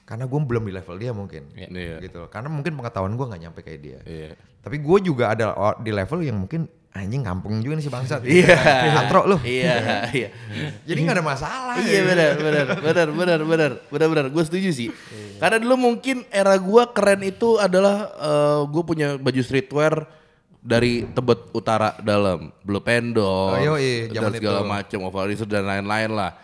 karena gue belum di level dia mungkin yeah. Iya. gitu karena mungkin pengetahuan gue nggak nyampe kayak dia yeah. tapi gue juga ada di level yang mungkin anjing kampung juga nih si bangsat iya yeah. atro lu iya iya jadi nggak ada masalah iya gitu. benar benar benar benar benar benar benar gue setuju sih iya. karena dulu mungkin era gue keren itu adalah uh, eh, gue punya baju streetwear dari Tebet Utara dalam, Blue pendo, oh, iya, dan segala macam, Ovalizer dan lain-lain lah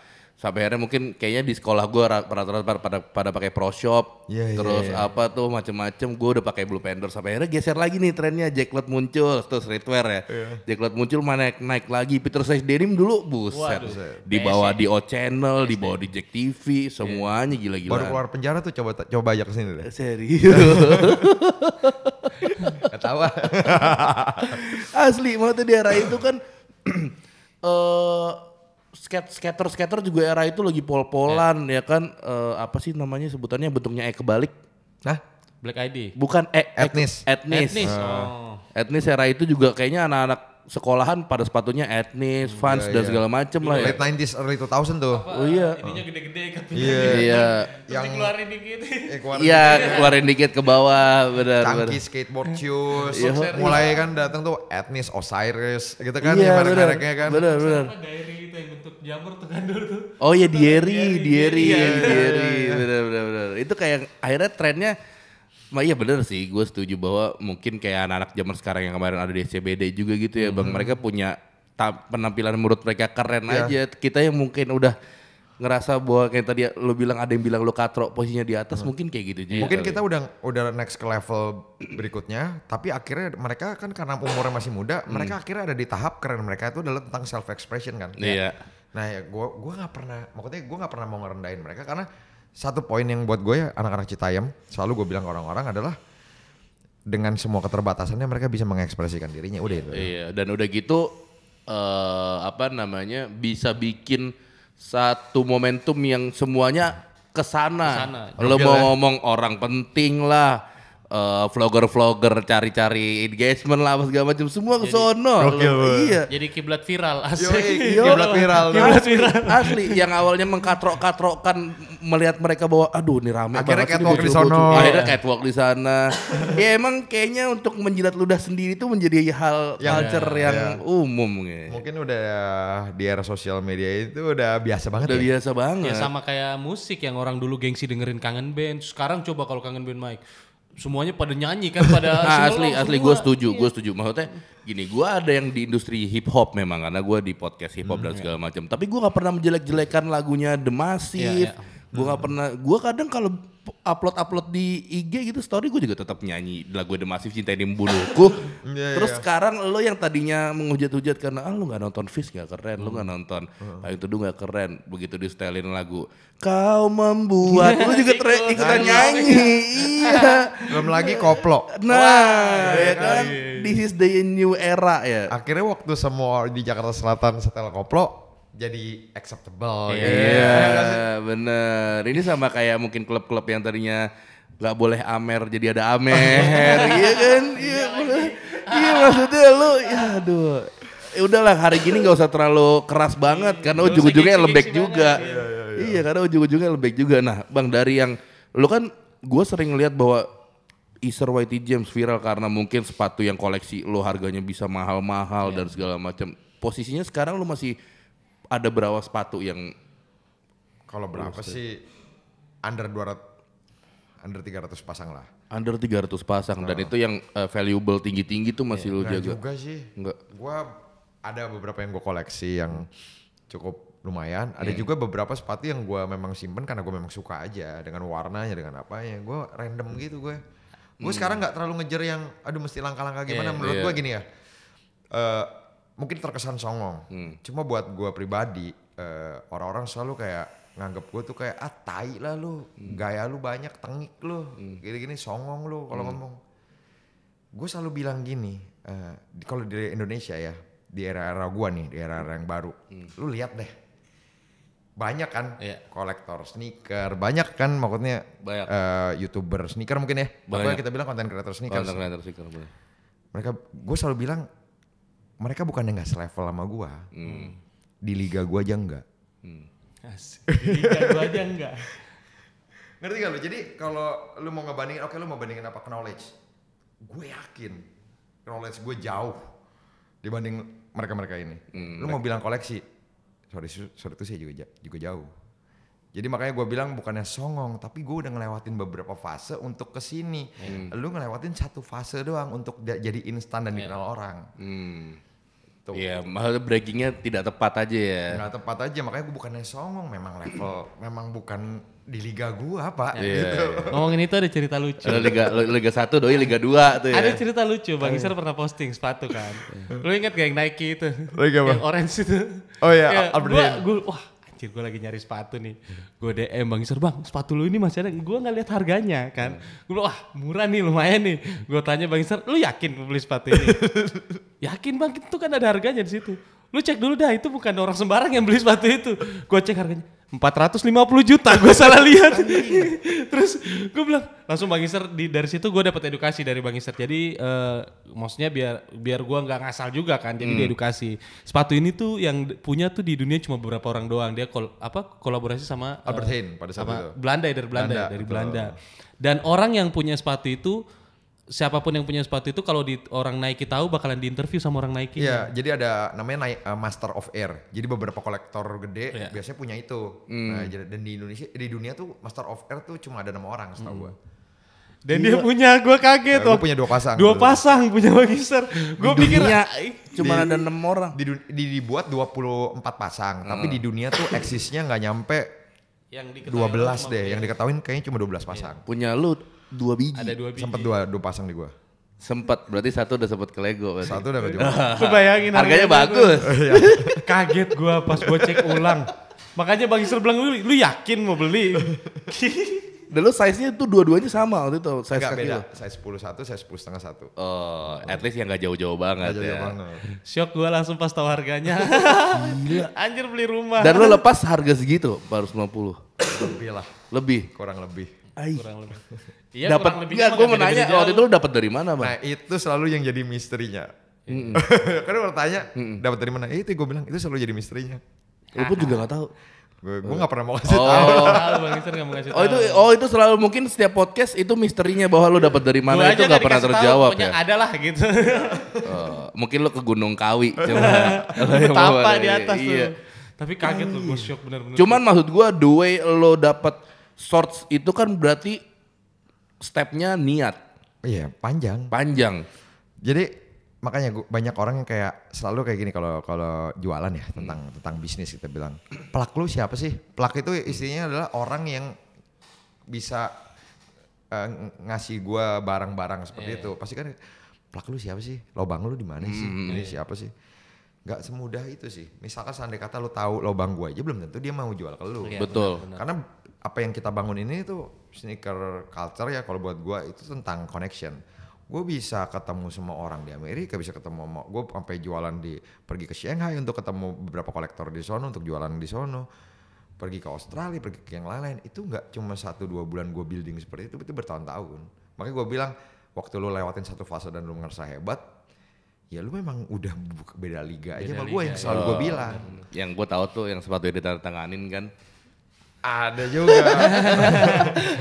sampai akhirnya mungkin kayaknya di sekolah gue rata-rata pada pada, pada pakai pro shop yeah, iya, terus yeah, yeah. apa tuh macem-macem gue udah pakai blue pender sampai akhirnya geser lagi nih trennya jacklet muncul terus streetwear ya yeah. jacklet muncul naik, naik lagi Peter Says denim dulu buset di bawah di O Channel dibawa di Jack TV semuanya yeah. gila-gila baru keluar penjara tuh coba coba aja kesini deh serius ketawa asli mau tuh di era itu kan uh, skater skater juga era itu lagi pol-polan yeah. ya kan uh, apa sih namanya sebutannya bentuknya e kebalik nah black id bukan e, e etnis etnis etnis, ah. oh. etnis era itu juga kayaknya anak-anak sekolahan pada sepatunya etnis, fans hmm, yeah, yeah. dan iya. segala macem yeah. lah ya. Late 90s early 2000 tuh. Apa, oh iya. Ininya gede-gede katanya. Iya. Iya. Yang eh, keluarin iya, dikit. Iya, eh, keluarin dikit ke bawah, benar Tangki skateboard shoes. Yeah. Iya. mulai kan datang tuh etnis Osiris gitu kan yeah, ya mereknya kan. Benar, benar. Diary itu yang bentuk jamur tuh kan dulu tuh. Oh iya, Diary, Diary, Diary. Benar, benar, benar. Itu kayak akhirnya trennya Ma, iya bener sih, gue setuju bahwa mungkin kayak anak-anak zaman sekarang yang kemarin ada di SCBD juga gitu ya, hmm. bang. Mhm. Mereka punya penampilan menurut mereka keren yeah. aja. Kita yang mungkin udah ngerasa bahwa kayak tadi lo bilang ada yang bilang lo katrok posisinya di atas hmm. mungkin kayak gitu juga. Mungkin iya, kita iya. udah udah next ke level berikutnya, tapi akhirnya mereka kan karena umurnya masih muda, hmm. mereka akhirnya ada di tahap keren mereka itu adalah tentang self expression kan. Iya. Yeah. Nah, ya gue gua nggak pernah maksudnya gue nggak pernah mau ngerendahin mereka karena satu poin yang buat gue ya anak-anak Citayam selalu gue bilang ke orang-orang adalah dengan semua keterbatasannya mereka bisa mengekspresikan dirinya udah itu. Iya, dan udah gitu uh, apa namanya bisa bikin satu momentum yang semuanya kesana. kesana. Lo mau ngomong orang penting lah, uh, vlogger-vlogger cari-cari engagement lah apa segala macam semua ke sono. Iya. Jadi kiblat viral asli. kiblat viral. Kiblat viral. Asli yang awalnya mengkatrok katrokkan melihat mereka bahwa aduh ini rame akhirnya catwalk di sono. Akhirnya catwalk di sana. ya emang kayaknya untuk menjilat ludah sendiri itu menjadi hal ya. Ya. yang, culture yang ya. umum gitu. Mungkin udah di era sosial media itu udah biasa banget. Udah ya? biasa banget. Ya sama kayak musik yang orang dulu gengsi dengerin kangen band, sekarang coba kalau kangen band Mike semuanya pada nyanyi kan pada nah, asli asli gue setuju iya. gue setuju maksudnya gini gue ada yang di industri hip hop memang karena gue di podcast hip hop hmm, dan segala iya. macam tapi gue gak pernah menjelek-jelekan lagunya The iya, Massive iya, iya Gue gak hmm. pernah. Gue kadang kalau upload upload di IG gitu story gue juga tetap nyanyi lagu The Massive cinta ini membunuhku. yeah, Terus yeah. sekarang lo yang tadinya menghujat-hujat karena ah lo nggak nonton Fish nggak keren, hmm. lo nggak nonton hmm. Payung Teduh nggak keren, begitu di setelin lagu kau membuat lo juga ter- ikutan nyanyi. iya. Belum lagi koplo. Nah, Wah, iya ya kan? This is the new era ya. Akhirnya waktu semua di Jakarta Selatan setel koplo, jadi acceptable. Iya, gitu. yeah, yeah. bener. Ini sama kayak mungkin klub-klub yang tadinya nggak boleh Amer jadi ada Amer, iya kan? Iya iya, iya, iya maksudnya lu, ya aduh. Ya udahlah hari gini nggak usah terlalu keras banget karena ujung-ujungnya lembek juga. Iya, iya, iya. iya, karena ujung-ujungnya lembek juga. Nah, Bang dari yang lu kan gue sering lihat bahwa Easter Whitey James viral karena mungkin sepatu yang koleksi lo harganya bisa mahal-mahal yeah. dan segala macam. Posisinya sekarang lo masih ada berapa sepatu yang kalau berapa sih under 200 under 300 pasang lah. Under 300 pasang nah. dan itu yang uh, valuable tinggi-tinggi tuh masih ya, lu jaga. juga sih. Enggak. Gua ada beberapa yang gue koleksi yang cukup lumayan. Ada hmm. juga beberapa sepatu yang gue memang simpen karena gue memang suka aja dengan warnanya dengan apa ya. Gue random hmm. gitu gue. Gue hmm. sekarang nggak terlalu ngejar yang aduh mesti langkah-langkah gimana. Yeah, Menurut yeah. gue gini ya. Uh, mungkin terkesan songong. Hmm. Cuma buat gue pribadi orang eh, orang-orang selalu kayak nganggap gue tuh kayak ah tai lah lu, hmm. gaya lu banyak tengik lu, hmm. gini-gini songong lu kalau hmm. ngomong. Gue selalu bilang gini, uh, kalau di Indonesia ya di era-era gue nih, di era-era yang baru, hmm. lu lihat deh banyak kan yeah. kolektor sneaker banyak kan maksudnya banyak. Uh, youtuber sneaker mungkin ya banyak. kita bilang konten kreator sneaker konten kreator sneaker boleh mereka gue selalu bilang mereka bukan yang gak selevel sama gua. Hmm. Di liga gua aja enggak. Hmm. Asik. Di liga gua aja enggak. Ngerti gak lu? Jadi kalau lu mau ngebandingin, oke okay, lu mau bandingin apa knowledge? Gue yakin knowledge gue jauh dibanding mereka-mereka ini. Hmm, lu mau bilang koleksi, sorry, sorry itu sih juga, juga jauh. Jadi makanya gue bilang bukannya songong, tapi gue udah ngelewatin beberapa fase untuk kesini. Hmm. Lu ngelewatin satu fase doang untuk jadi instan dan yeah. dikenal hmm. orang. Hmm gitu. Iya, maksudnya breakingnya tidak tepat aja ya. Tidak tepat aja, makanya gue bukannya songong, memang level, memang bukan di liga gua apa, yeah, gitu. Yeah. Ngomongin itu ada cerita lucu. Ada liga liga satu, doi liga dua, tuh ya. Ada cerita lucu Bang iya. Isar pernah posting sepatu kan. Lu inget gak yang Nike itu? Liga oh, yang orange itu. Oh iya, yeah. Iya, gua, wah anjir gue lagi nyari sepatu nih. Gue DM Bang Isor, Bang sepatu lu ini masih ada? Gue gak lihat harganya kan. Hmm. Gue wah murah nih lumayan nih. Gue tanya Bang Isor, lu yakin beli sepatu ini? yakin Bang, itu kan ada harganya di situ lu cek dulu dah itu bukan orang sembarang yang beli sepatu itu gue cek harganya 450 juta gue salah lihat terus gue bilang langsung bang Iser di, dari situ gue dapat edukasi dari bang Iser jadi uh, maksudnya biar biar gue nggak ngasal juga kan jadi hmm. diedukasi sepatu ini tuh yang punya tuh di dunia cuma beberapa orang doang dia kol apa kolaborasi sama Albert uh, Heijn pada saat sama itu Belanda dari Belanda, Belanda dari betul. Belanda dan orang yang punya sepatu itu siapapun yang punya sepatu itu kalau di orang Nike tahu bakalan diinterview sama orang Nike. Iya, jadi ada namanya Nike, uh, Master of Air. Jadi beberapa kolektor gede yeah. biasanya punya itu. Mm. Nah, dan di Indonesia di dunia tuh Master of Air tuh cuma ada enam orang setahu mm. gua. Dan Gila. dia punya, gue kaget. Nah, gue punya dua pasang. Dua pasang punya magister. Gue pikir cuma ada enam orang. Di, di, dibuat 24 pasang, hmm. tapi di dunia tuh eksisnya nggak nyampe yang 12 deh. Yang diketahuin kayaknya cuma 12 iya. pasang. Punya lu dua biji. Ada dua biji. Sempat dua, dua pasang di gua. Sempat, berarti satu udah sempat ke Lego berarti. Satu udah kejual Jepang. bayangin harganya, bagus. Iya. Kaget gua pas gua cek ulang. Makanya bagi Isra lu, lu yakin mau beli? Dan lu size-nya tuh dua-duanya sama waktu itu, size Enggak, beda. Size 10 satu, size 10 setengah satu. Oh, at least yang gak jauh-jauh banget gak jauh -jauh ya. Banget. Shock gue langsung pas tahu harganya. Anjir beli rumah. Dan lu lepas harga segitu, baru 90. lebih lah. Lebih? Kurang lebih. Ay. Kurang lebih. Iya, dapat ya, gue mau nanya waktu itu lu dapat dari mana, Bang? Nah, itu selalu yang jadi misterinya. Mm -mm. Karena bertanya, mm dapat dari mana? itu gue bilang itu selalu jadi misterinya. Lu pun juga gak tahu. Gue gue gak pernah mau kasih oh. tahu. Bang Oh itu oh itu selalu mungkin setiap podcast itu misterinya bahwa lu dapat dari mana itu gak pernah terjawab ya. ada gitu. uh, mungkin lu ke Gunung Kawi cuma. Tapa di atas iya. tuh. Tapi kaget lu, gue iya. shock bener-bener. Cuman maksud gue the way lo dapet shorts itu kan berarti stepnya niat. Iya, panjang. Panjang. Jadi makanya gua, banyak orang yang kayak selalu kayak gini kalau kalau jualan ya tentang hmm. tentang bisnis kita gitu, bilang pelak lu siapa sih pelak itu istrinya adalah orang yang bisa uh, ngasih gua barang-barang seperti yeah. itu iya. pasti kan pelak lu siapa sih lobang lu di mana hmm. sih hmm, ini hmm. siapa sih nggak semudah itu sih misalkan seandainya kata lu tahu lobang gua aja belum tentu dia mau jual ke lu yeah, betul benar, benar. karena apa yang kita bangun ini tuh sneaker culture ya kalau buat gue itu tentang connection gue bisa ketemu semua orang di Amerika bisa ketemu sama gue sampai jualan di pergi ke Shanghai untuk ketemu beberapa kolektor di sono untuk jualan di sono pergi ke Australia pergi ke yang lain-lain itu nggak cuma satu dua bulan gue building seperti itu itu bertahun-tahun makanya gue bilang waktu lu lewatin satu fase dan lu ngerasa hebat ya lu memang udah beda liga aja sama gue yang selalu iya. gue bilang yang gue tahu tuh yang sepatu ditandatanganin kan ada juga.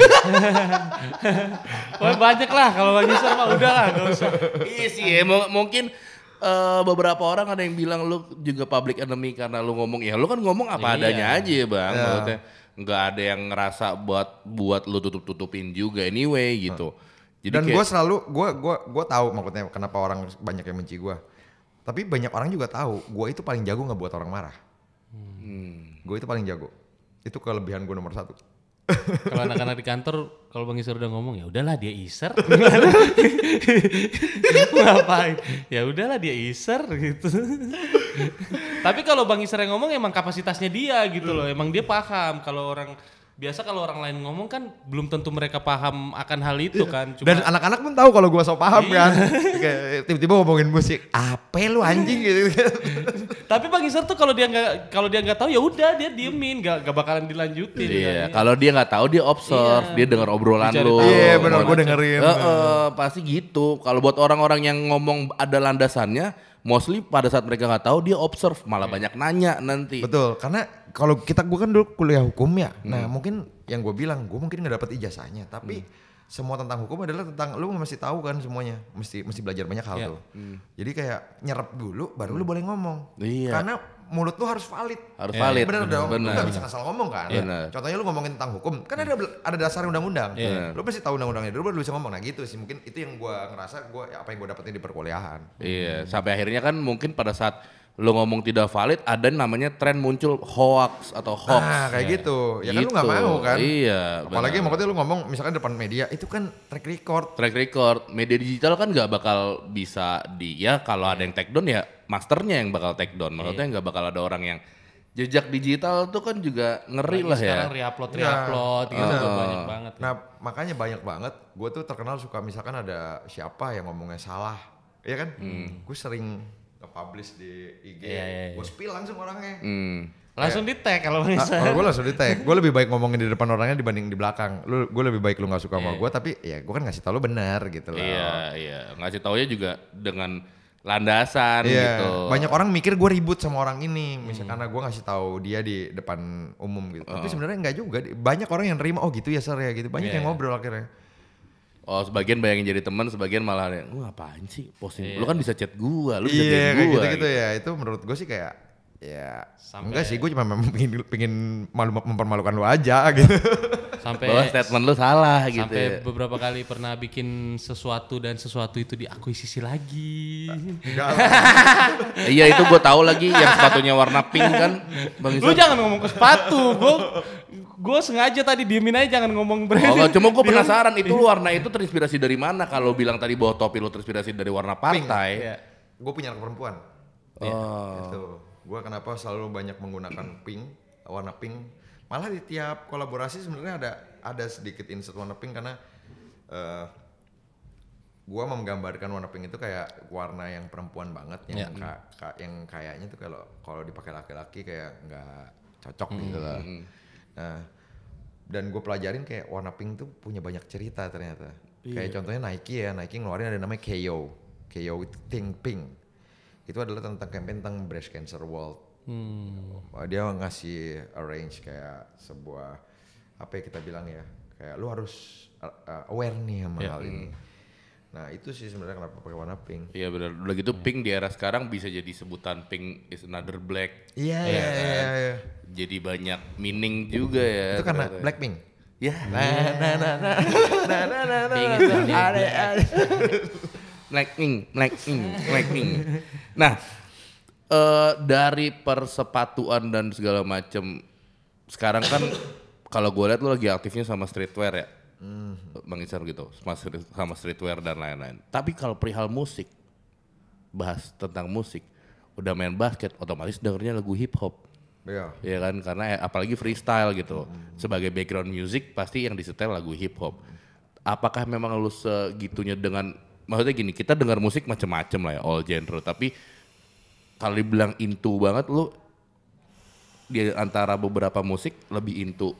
Wah banyak lah kalau lagi sama mah udahlah gak usah. Iya sih ya, mungkin uh, beberapa orang ada yang bilang lu juga public enemy karena lu ngomong ya lu kan ngomong apa iya. adanya aja ya bang. Yeah. Maksudnya nggak ada yang ngerasa buat buat lu tutup tutupin juga anyway gitu. Hmm. Jadi Dan gue selalu gue gue gue tahu maksudnya kenapa orang banyak yang benci gue. Tapi banyak orang juga tahu gue itu paling jago nggak buat orang marah. Hmm. Gue itu paling jago itu kelebihan gue nomor satu kalau anak-anak di kantor kalau bang Isar udah ngomong ya udahlah dia Iser, ngapain ya udahlah dia Iser gitu tapi kalau bang Isar yang ngomong emang kapasitasnya dia gitu loh emang dia paham kalau orang biasa kalau orang lain ngomong kan belum tentu mereka paham akan hal itu iya. kan. Cuma, Dan anak-anak pun tahu kalau gua so paham iya. kan. Tiba-tiba ngomongin musik, apa lu anjing gitu. Tapi Bang Isar tuh kalau dia nggak kalau dia nggak tahu ya udah dia diemin, gak, gak bakalan dilanjutin. Iya, kan? kalau dia nggak tahu dia observe, iya. dia dengar obrolan lu. Iya, benar gua dengerin. uh, uh, pasti gitu. Kalau buat orang-orang yang ngomong ada landasannya, mostly pada saat mereka nggak tahu dia observe malah hmm. banyak nanya nanti. Betul, karena kalau kita gue kan dulu kuliah hukum ya. Nah, hmm. Nah, mungkin yang gue bilang gue mungkin nggak dapat ijazahnya, tapi hmm. semua tentang hukum adalah tentang lu mesti tahu kan semuanya, mesti mesti belajar banyak hal yeah. tuh. Hmm. Jadi kayak nyerap dulu baru hmm. lu boleh ngomong. Iya. Karena mulut lu harus valid. Harus yeah. valid. Benar dong. Bener. Lu gak bisa asal ngomong kan. Yeah. Iya. Contohnya lu ngomongin tentang hukum, kan hmm. ada ada dasar undang-undang. Yeah. Lu pasti tahu undang-undangnya dulu baru lu bisa ngomong. Nah gitu sih mungkin itu yang gua ngerasa gua ya, apa yang gua dapetin di perkuliahan. Iya, yeah. sampai akhirnya kan mungkin pada saat lu ngomong tidak valid ada namanya tren muncul hoax atau hoax nah kayak yeah. gitu ya kan gitu. lu gak mau kan iya apalagi benar. maksudnya lu ngomong misalkan depan media itu kan track record track record media digital kan nggak bakal bisa dia kalau ada yang take down ya masternya yang bakal take down. Maksudnya iya. nggak bakal ada orang yang jejak digital tuh kan juga ngeri nah, lah ya. Sekarang reupload, iya. reupload, nah, gitu nah, banyak banget. Ya. Nah, ya. makanya banyak banget gue tuh terkenal suka misalkan ada siapa yang ngomongnya salah. ya kan? Hmm. Gue sering nge-publish di IG, yeah, yeah, yeah. gue spill langsung orangnya. Hmm. Langsung di tag kalau misalnya. Nah, kalau gue langsung di tag. Gue lebih baik ngomongin di depan orangnya dibanding di belakang. Lu gue lebih baik lu nggak suka yeah. sama iya. gue tapi ya gue kan ngasih tau lu benar gitu loh. Iya, yeah, iya. Yeah. Ngasih taunya juga dengan landasan yeah. gitu. Banyak orang mikir gue ribut sama orang ini, hmm. misalnya hmm. karena gue ngasih tahu dia di depan umum gitu. Uh. Tapi oh. sebenarnya nggak juga. Banyak orang yang terima, oh gitu ya sar ya gitu. Banyak yeah. yang iya. ngobrol akhirnya. Oh sebagian bayangin jadi teman, sebagian malah yang, lu ngapain sih posting? Yeah. Lu kan bisa chat gue, lu bisa yeah, chat gue. Iya gitu, gitu gitu ya. Itu menurut gue sih kayak ya Sampai enggak sih gue cuma pengen, pengen malu mempermalukan lu aja gitu sampai bahwa statement lu salah sampai gitu. Sampai ya. beberapa kali pernah bikin sesuatu dan sesuatu itu diakuisisi lagi. iya itu gue tahu lagi yang sepatunya warna pink kan. Bang Lu jangan ngomong ke sepatu, gue gue sengaja tadi diemin aja jangan ngomong oh, brand. Oh, cuma gue penasaran itu iya. warna itu terinspirasi dari mana? Kalau bilang tadi bahwa topi lu terinspirasi dari warna pantai. Iya. Gue punya anak perempuan. Oh. Iya, itu. Gue kenapa selalu banyak menggunakan pink, warna pink malah di tiap kolaborasi sebenarnya ada ada sedikit insert warna pink karena uh, gua menggambarkan warna pink itu kayak warna yang perempuan banget yang yeah. ka, ka, yang kayaknya tuh kalau kalau dipakai laki-laki kayak nggak cocok mm -hmm. gitu loh hmm. Nah, dan gue pelajarin kayak warna pink tuh punya banyak cerita ternyata. Iya. Kayak contohnya Nike ya, Nike ngeluarin ada namanya KO, KO Think Pink. Itu adalah tentang campaign tentang breast cancer world Hmm. Dia ngasih arrange kayak sebuah apa ya kita bilang ya kayak lu harus uh, uh aware nih sama yeah. hal hmm. ini. Nah itu sih sebenarnya kenapa pakai warna pink. Iya yeah, benar. Udah gitu hmm. pink di era sekarang bisa jadi sebutan pink is another black. Iya iya iya. iya, kan? iya. Jadi banyak meaning juga ya. Itu karena black pink. Ya. Nah nah nah nah nah nah nah nah. nah nah nah nah nah nah nah nah nah nah nah nah Nah uh, dari persepatuan dan segala macem sekarang kan kalau gue lihat lu lagi aktifnya sama streetwear ya hmm. bang Isar gitu sama, streetwear dan lain-lain tapi kalau perihal musik bahas tentang musik udah main basket otomatis dengernya lagu hip hop Iya. Yeah. kan karena eh, apalagi freestyle gitu. Hmm. Sebagai background music pasti yang disetel lagu hip hop. Apakah memang lu segitunya dengan maksudnya gini, kita dengar musik macam-macam lah ya all genre tapi kali bilang into banget lu di antara beberapa musik lebih into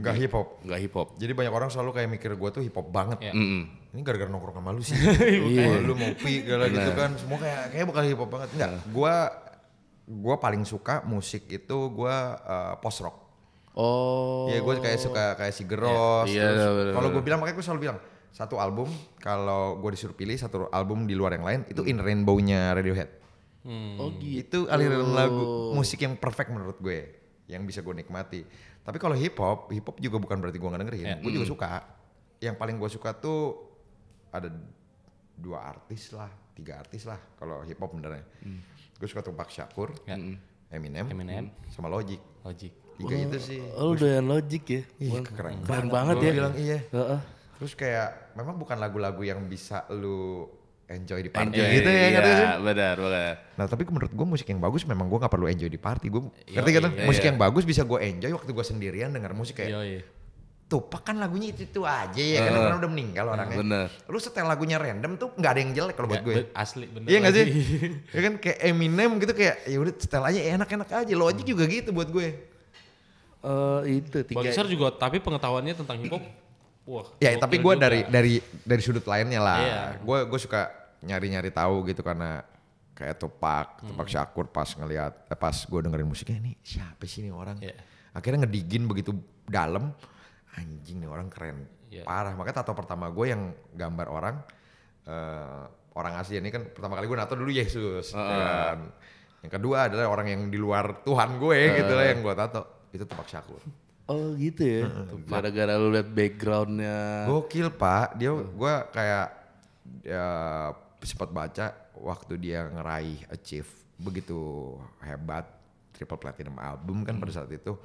Gak hip hop. Gak hip hop. Jadi banyak orang selalu kayak mikir gue tuh hip hop banget. Yeah. Mm -hmm. Ini gara-gara nongkrong sama lu sih. Iya. iya. lu mau pi nah. gitu kan. Semua kayak kayak bukan hip hop banget. Enggak. Gue iya. gue paling suka musik itu gue uh, post rock. Oh. Ya gue kayak suka kayak si Geros. Iya. Yeah. Iya, kalau gue bilang makanya gue selalu bilang satu album kalau gue disuruh pilih satu album di luar yang lain itu In Rainbow-nya Radiohead. Hmm. Oh gitu. Itu aliran lagu musik yang perfect menurut gue, yang bisa gue nikmati. Tapi kalau hip hop, hip hop juga bukan berarti gue gak dengerin. Yeah. Gue juga hmm. suka. Yang paling gue suka tuh ada dua artis lah, tiga artis lah kalau hip hop benernya. Hmm. Gue suka Tupac Shakur, yeah. Hmm. Eminem, Eminem, sama Logic. Logic. Tiga oh, itu sih. Oh, udah yang Logic ya? Ih, keren, keren, keren banget, banget ya. Bilang, iya. Uh -uh. Terus kayak memang bukan lagu-lagu yang bisa lu enjoy di eh, party enjoy, eh, gitu ya iya, sih. benar benar nah tapi menurut gue musik yang bagus memang gue nggak perlu enjoy di party gue ngerti kan iya, musik iya. yang bagus bisa gue enjoy waktu gue sendirian dengar musik kayak Yoi. Tupak kan lagunya itu itu aja ya eh, karena, kan udah meninggal orangnya. Bener. Lu setel lagunya random tuh nggak ada yang jelek kalau buat gue. Asli bener. Iya nggak sih? ya kan kayak Eminem gitu kayak ya udah setel aja enak-enak aja. Lo aja juga gitu buat gue. uh, itu tiga. Bagisar juga tapi pengetahuannya tentang hip hop Wah, ya tapi gue dari dari dari sudut lainnya lah. Gue yeah. gue suka nyari-nyari tahu gitu karena kayak Tupac, Tupac hmm. Syakur pas ngelihat eh, pas gue dengerin musiknya ini siapa sih ini orang. Yeah. Akhirnya ngedigin begitu dalam anjing nih orang keren. Yeah. Parah. Makanya tato pertama gue yang gambar orang uh, orang asli ini kan pertama kali gue nato dulu Yesus uh. dan yang kedua adalah orang yang di luar Tuhan gue uh. gitu lah yang gue tato. Itu Tupac Syakur. Oh gitu ya. Gara-gara lu liat backgroundnya. Gokil pak. Dia gue kayak ya, sempat baca waktu dia ngeraih achieve begitu hebat triple platinum album kan hmm. pada saat itu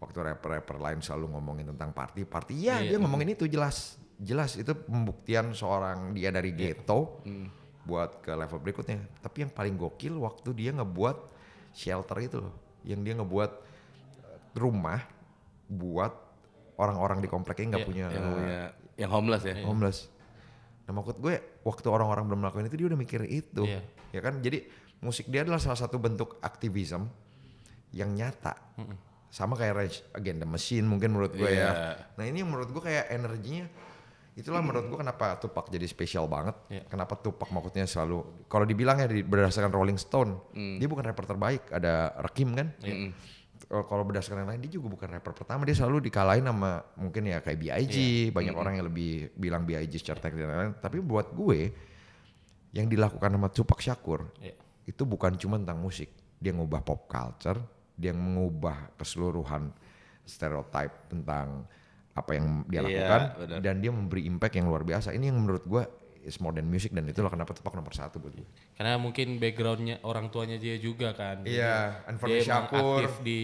waktu rapper-rapper lain selalu ngomongin tentang party party ya yeah, dia yeah. ngomongin itu jelas jelas itu pembuktian seorang dia dari yeah. ghetto hmm. buat ke level berikutnya tapi yang paling gokil waktu dia ngebuat shelter itu loh yang dia ngebuat eh, rumah buat orang-orang di kompleknya nggak yeah, punya yang, uh, yang homeless ya homeless nah maksud gue waktu orang-orang belum melakukan itu dia udah mikir itu yeah. ya kan jadi musik dia adalah salah satu bentuk aktivisme yang nyata mm -mm. sama kayak Rage Again the Machine mungkin menurut gue yeah. ya iya. nah ini yang menurut gue kayak energinya itulah mm. menurut gue kenapa Tupac jadi spesial banget yeah. kenapa Tupac maksudnya selalu kalau dibilang ya berdasarkan Rolling Stone mm. dia bukan rapper terbaik ada Rakim kan mm Mm Eh, kalau berdasarkan yang lain dia juga bukan rapper pertama dia selalu dikalahin sama mungkin ya kayak BIG yeah. banyak mm -hmm. orang yang lebih bilang BIG secara teknik dan lain-lain tapi buat gue yang dilakukan sama Tupac Shakur yeah. itu bukan cuma tentang musik dia ngubah pop culture dia mengubah keseluruhan stereotype tentang apa yang dia iya, lakukan yeah, dan dia memberi impact yang luar biasa ini yang menurut gue is more than music dan itulah kenapa tepak nomor satu buat gue. Karena mungkin backgroundnya orang tuanya dia juga kan. Iya, Anthony Shakur di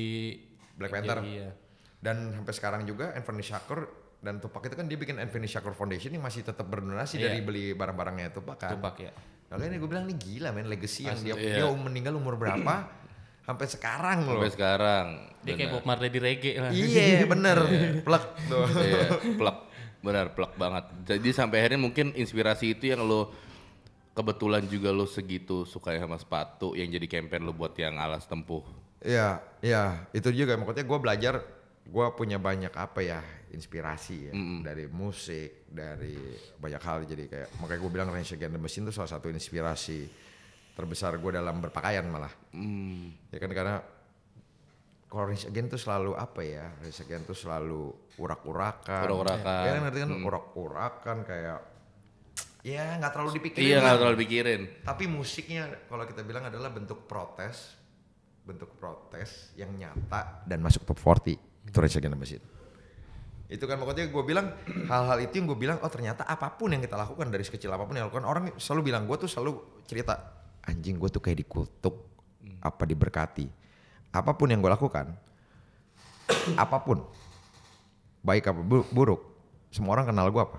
Black Panther. Iya. Dan sampai sekarang juga Anthony Shakur dan Tupac itu kan dia bikin Anthony Shakur Foundation yang masih tetap berdonasi iya. dari beli barang-barangnya Tupac kan. Tupac ya. Makanya gue bilang nih gila men legacy yang dia, iya. dia meninggal umur berapa sampai sekarang loh. Sampai sekarang. Dia bener. kayak Bob Marley di reggae lah. Iya bener, iya. plek tuh. Iya, plek Benar, plek banget. Jadi sampai akhirnya mungkin inspirasi itu yang lo kebetulan juga lo segitu suka sama sepatu yang jadi campaign lo buat yang alas tempuh. Iya, iya, itu juga maksudnya gue belajar gue punya banyak apa ya inspirasi ya mm -hmm. dari musik dari banyak hal jadi kayak makanya gue bilang Rage Against the Machine itu salah satu inspirasi terbesar gue dalam berpakaian malah mm. ya kan karena kalau Rage Again tuh selalu apa ya? Rage Again tuh selalu urak-urakan. Urak-urakan. Ya, ya ngerti kan hmm. urak-urakan kayak ya nggak terlalu dipikirin. Iya nggak terlalu dipikirin. Tapi musiknya kalau kita bilang adalah bentuk protes, bentuk protes yang nyata dan masuk top 40 itu Rage Again sama Itu kan pokoknya gue bilang hal-hal itu yang gue bilang oh ternyata apapun yang kita lakukan dari sekecil apapun yang lakukan orang selalu bilang gue tuh selalu cerita anjing gue tuh kayak dikutuk hmm. apa diberkati apapun yang gue lakukan, apapun, baik apa buruk, semua orang kenal gue apa?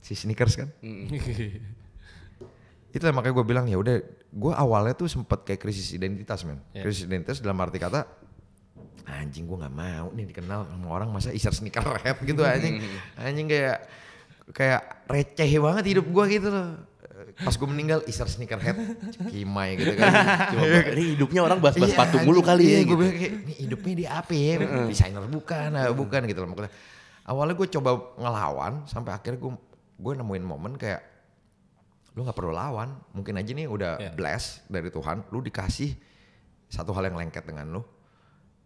Si sneakers kan? itu makanya gue bilang ya udah gue awalnya tuh sempet kayak krisis identitas men yeah. krisis identitas dalam arti kata anjing gue nggak mau nih dikenal sama orang masa isar sneaker rap gitu anjing anjing kayak kayak receh banget hidup gue gitu loh pas gue meninggal Isar sneakerhead kimai gitu kan cuma iya, ini hidupnya orang bahas-bahas iya, patung mulu kali ya iya, ya gue gitu. bilang ini hidupnya di apa ya desainer bukan hmm. bukan gitu loh maksudnya awalnya gue coba ngelawan sampai akhirnya gue gue nemuin momen kayak lu nggak perlu lawan mungkin aja nih udah yeah. bless dari Tuhan lu dikasih satu hal yang lengket dengan lu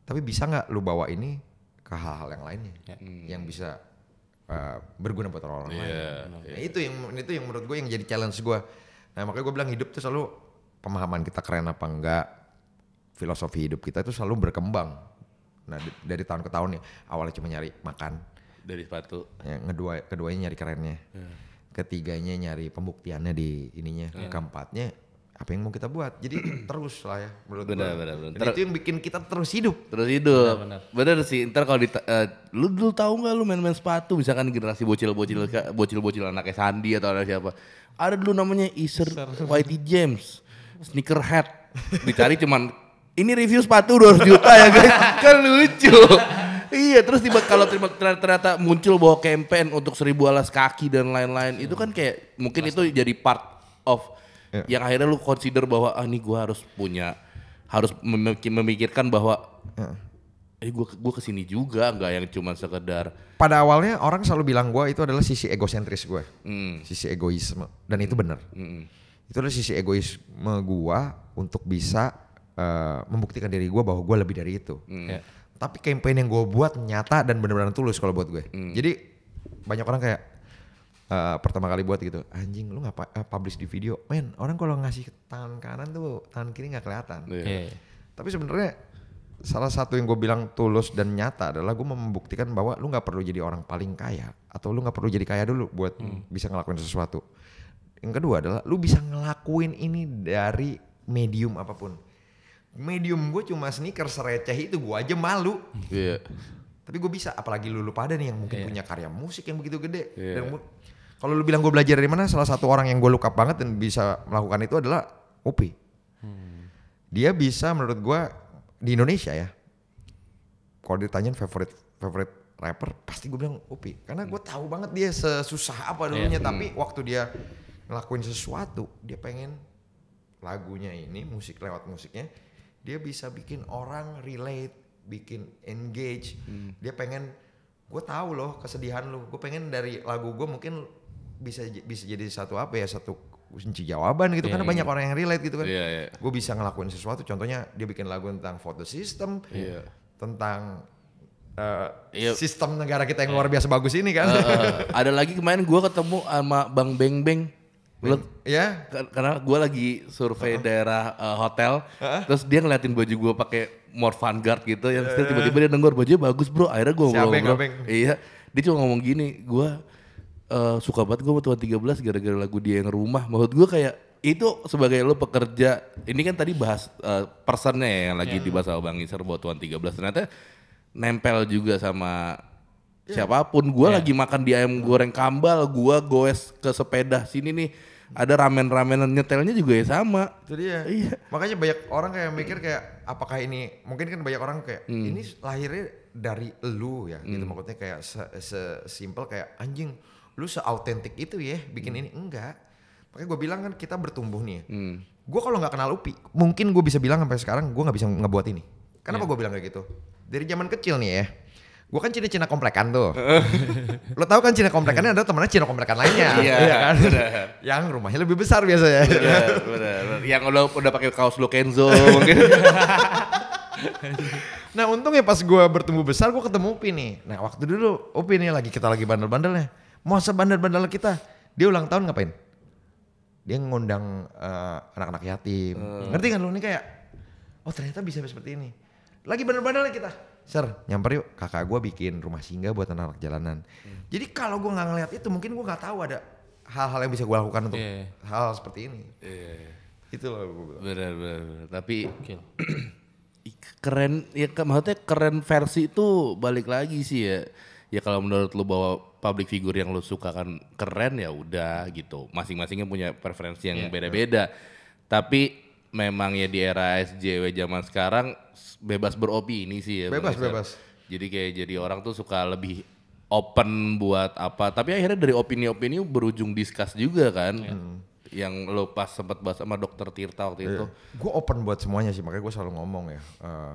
tapi bisa nggak lu bawa ini ke hal-hal yang lainnya yeah. yang bisa uh, berguna buat orang, -orang iya, yeah, lain. Yeah. Iya. Nah, iya. itu yang itu yang menurut gue yang jadi challenge gue. Nah makanya gue bilang hidup tuh selalu pemahaman kita keren apa enggak, filosofi hidup kita itu selalu berkembang. Nah dari tahun ke tahun ya awalnya cuma nyari makan. Dari sepatu. Ya, kedua keduanya nyari kerennya. Yeah. Ketiganya nyari pembuktiannya di ininya. Yeah. Keempatnya apa yang mau kita buat jadi terus lah ya menurut benar, gue benar, benar. itu yang bikin kita terus hidup terus hidup benar, benar. sih ntar kalau uh, lu dulu tahu nggak lu main-main sepatu misalkan generasi bocil-bocil bocil-bocil anaknya Sandi atau ada siapa ada dulu namanya Iser, Whitey James sneakerhead dicari cuman ini review sepatu 200 juta ya guys kan lucu iya terus tiba kalau ternyata, ternyata muncul bawa campaign untuk seribu alas kaki dan lain-lain itu kan kayak mungkin Mas, itu jadi part of yeah. yang akhirnya lu consider bahwa ah nih gue harus punya harus memikirkan bahwa yeah. eh gue gue kesini juga nggak yang cuma sekedar pada awalnya orang selalu bilang gue itu adalah sisi egosentris gue mm. sisi egoisme dan itu benar mm. itu adalah sisi egoisme gue untuk bisa uh, membuktikan diri gue bahwa gue lebih dari itu mm. yeah. tapi campaign yang gue buat nyata dan benar-benar tulus kalau buat gue mm. jadi banyak orang kayak uh, pertama kali buat gitu anjing lu nggak uh, publish di video men orang kalau ngasih tangan kanan tuh tangan kiri nggak kelihatan yeah. Yeah. tapi sebenarnya salah satu yang gue bilang tulus dan nyata adalah gue membuktikan bahwa lu nggak perlu jadi orang paling kaya atau lu nggak perlu jadi kaya dulu buat hmm. bisa ngelakuin sesuatu yang kedua adalah lu bisa ngelakuin ini dari medium apapun medium gue cuma sneaker sereceh itu gue aja malu yeah. tapi gue bisa apalagi lu lu pada nih yang mungkin yeah. punya karya musik yang begitu gede yeah. dan kalau lu bilang gue belajar dari mana, salah satu orang yang gue look banget dan bisa melakukan itu adalah Upi. Hmm. Dia bisa menurut gue di Indonesia ya. Kalau ditanyain favorite favorit rapper, pasti gue bilang Upi. Karena gue tahu banget dia sesusah apa iya. dulunya, yeah. Hmm. tapi hmm. waktu dia ngelakuin sesuatu, dia pengen lagunya ini, musik lewat musiknya, dia bisa bikin orang relate, bikin engage. Hmm. Dia pengen gue tahu loh kesedihan lu, gue pengen dari lagu gue mungkin bisa bisa jadi satu apa ya satu kunci jawaban gitu yeah, karena yeah. banyak iya. orang yang relate gitu kan. Yeah, yeah. Gue bisa ngelakuin sesuatu. Contohnya dia bikin lagu tentang foto system, yeah. tentang uh, eh, yeah. sistem negara kita yang iya. luar biasa bagus ini kan. Uh, uh, ada lagi kemarin gue ketemu sama Bang Beng Beng. ya yeah. karena gue lagi survei uh -huh. daerah uh, hotel uh -huh. terus dia ngeliatin baju gue pakai more Vanguard gitu yang uh -huh. tiba-tiba dia dengar bajunya bagus bro akhirnya gue ngomong iya dia cuma ngomong gini gue uh, suka banget gue sama Tuhan 13 gara-gara lagu dia yang rumah. Maksud gue kayak itu sebagai lo pekerja, ini kan tadi bahas uh, personnya ya yang lagi yeah. dibahas sama Bang Iser buat Tuhan 13. Ternyata nempel juga sama yeah. siapapun. Gue yeah. lagi makan di ayam goreng kambal, gue goes ke sepeda sini nih ada ramen-ramenan nyetelnya juga ya sama. jadi dia. Iya. Makanya banyak orang kayak mikir kayak apakah ini mungkin kan banyak orang kayak hmm. ini lahirnya dari lu ya gitu. hmm. gitu maksudnya kayak se, se simple kayak anjing lu seautentik itu ya bikin hmm. ini enggak makanya gue bilang kan kita bertumbuh nih ya. hmm. gue kalau nggak kenal Upi mungkin gue bisa bilang sampai sekarang gue nggak bisa ngebuat ini kenapa yeah. gue bilang kayak gitu dari zaman kecil nih ya gue kan cina cina komplekan tuh lo tau kan cina komplekannya ada temennya cina komplekan lainnya iya yeah, kan bener. yang rumahnya lebih besar biasanya iya, bener, bener, yang udah udah pakai kaos lo Kenzo mungkin nah untung ya pas gue bertumbuh besar gue ketemu Upi nih nah waktu dulu Upi nih lagi kita lagi bandel-bandelnya Mau sebandel bandar kita, dia ulang tahun ngapain? Dia ngundang uh, anak-anak yatim. Uh. Ngerti kan lu ini kayak, oh ternyata bisa seperti ini. Lagi bandel bandar kita. Sir, nyamper yuk kakak gue bikin rumah singgah buat anak-anak jalanan. Hmm. Jadi kalau gue nggak ngeliat itu mungkin gue nggak tahu ada hal-hal yang bisa gue lakukan untuk yeah. hal seperti ini. Yeah. Iya. Itu loh gue bilang. Benar, benar, benar. Tapi keren, ya maksudnya keren versi itu balik lagi sih ya. Ya kalau menurut lu bahwa public figure yang lo suka kan keren ya udah gitu. Masing-masingnya punya preferensi yang iya. beda-beda. Yeah, yeah. Tapi memang ya di era SJW zaman sekarang bebas beropini sih ya. Bebas bebas. Jadi kayak jadi orang tuh suka lebih open buat apa. Tapi akhirnya dari opini-opini berujung diskus juga kan. Iya. Hmm. Yang lo pas sempat bahas sama dokter Tirta waktu yeah. itu. Gue open buat semuanya sih makanya gue selalu ngomong ya. Uh,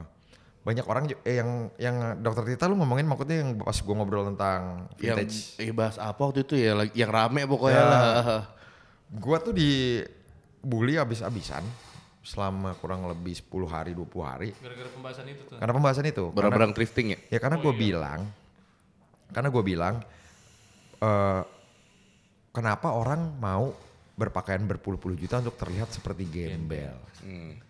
banyak orang eh, yang yang dokter Tita lu ngomongin maksudnya yang pas gue ngobrol tentang vintage. Yang eh, bahas apa waktu itu ya yang rame pokoknya ya, lah. Gue tuh di bully abis-abisan selama kurang lebih 10 hari 20 hari. Gara-gara pembahasan itu tuh. Karena pembahasan itu. Barang-barang thrifting ya? Ya karena oh, gue iya. bilang, karena gue bilang, uh, kenapa orang mau berpakaian berpuluh-puluh juta untuk terlihat seperti gembel. Hmm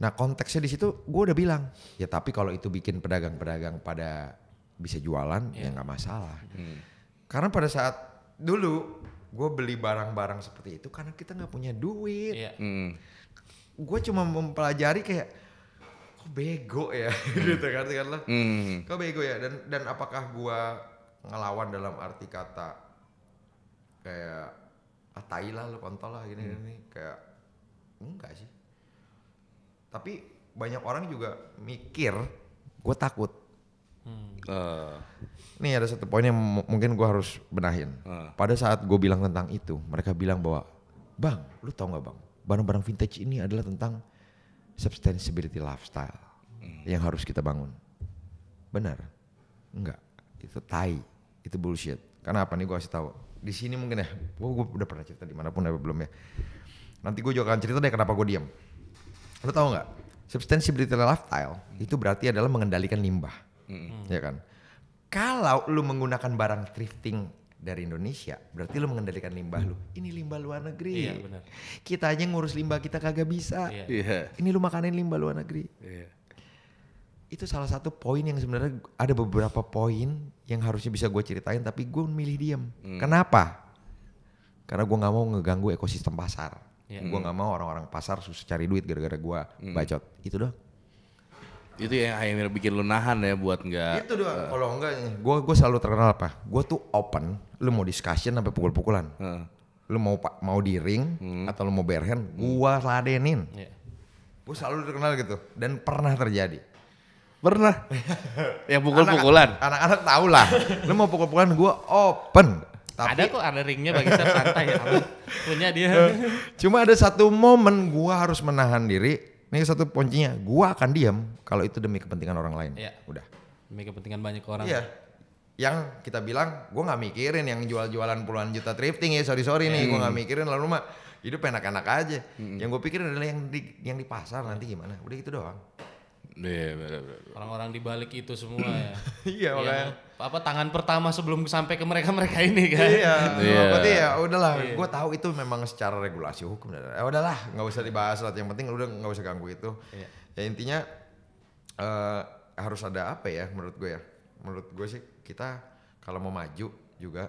Nah konteksnya di situ gue udah bilang ya tapi kalau itu bikin pedagang-pedagang pada bisa jualan yeah. ya iya. nggak masalah. Hmm. Karena pada saat dulu gue beli barang-barang seperti itu karena kita nggak punya duit. Yeah. Hmm. Gue cuma mempelajari kayak kok bego ya hmm. gitu kan, kan lo Hmm. Kok bego ya dan dan apakah gue ngelawan dalam arti kata kayak ah tai lah lu kontol lah gini hmm. kayak enggak sih tapi banyak orang juga mikir gue takut hmm. uh. ada satu poin yang mungkin gue harus benahin uh. pada saat gue bilang tentang itu mereka bilang bahwa bang lu tau gak bang barang-barang vintage ini adalah tentang sustainability lifestyle hmm. yang harus kita bangun benar enggak itu tai itu bullshit karena apa nih gue kasih tahu di sini mungkin ya gue udah pernah cerita dimanapun ya belum ya nanti gue juga akan cerita deh kenapa gue diam lo tau nggak sustainability lifestyle hmm. itu berarti adalah mengendalikan limbah hmm. ya kan kalau lu menggunakan barang thrifting dari Indonesia, berarti lu mengendalikan limbah lu. Ini limbah luar negeri. Iya, benar. Kita aja ngurus limbah kita kagak bisa. Iya. iya. Ini lu makanin limbah luar negeri. Iya. Itu salah satu poin yang sebenarnya ada beberapa poin yang harusnya bisa gue ceritain, tapi gue milih diam. Hmm. Kenapa? Karena gue nggak mau ngeganggu ekosistem pasar yeah. gue gak mau orang-orang pasar susah cari duit gara-gara gue mm. bacot itu doang itu yang akhirnya bikin lu nahan ya buat nggak itu doang uh, kalau enggak gue gue selalu terkenal apa gue tuh open lu mau discussion sampai pukul-pukulan uh. lu mau mau di ring hmm. atau lu mau bare hand gue hmm. ladenin yeah. gue selalu terkenal gitu dan pernah terjadi pernah yang pukul-pukulan anak-anak tahu lah lu mau pukul-pukulan gue open tapi, ada kok ada ringnya bagi saya santai ya. Punya dia. Eh, cuma ada satu momen gua harus menahan diri. Ini satu kuncinya, gua akan diam kalau itu demi kepentingan orang lain. Iya. Udah. Demi kepentingan banyak orang. Iya. Yang kita bilang, gua nggak mikirin yang jual-jualan puluhan juta thrifting ya, sorry sorry hmm. nih, gua iya. nggak mikirin lalu mah hidup enak-enak aja. Hmm. Yang gue pikirin adalah yang di yang di pasar nanti gimana. Udah gitu doang. Iya, benar iya, benar. Iya, iya, Orang-orang di balik itu semua ya. iya, makanya. Ya, apa tangan pertama sebelum sampai ke mereka-mereka ini kan. Iya. Oh, iya. Berarti ya udahlah, iya. gue tahu itu memang secara regulasi hukum dan ya udahlah, nggak usah dibahas lah. Yang penting udah nggak usah ganggu itu. Iya. Ya intinya uh, harus ada apa ya menurut gue ya. Menurut gue sih kita kalau mau maju juga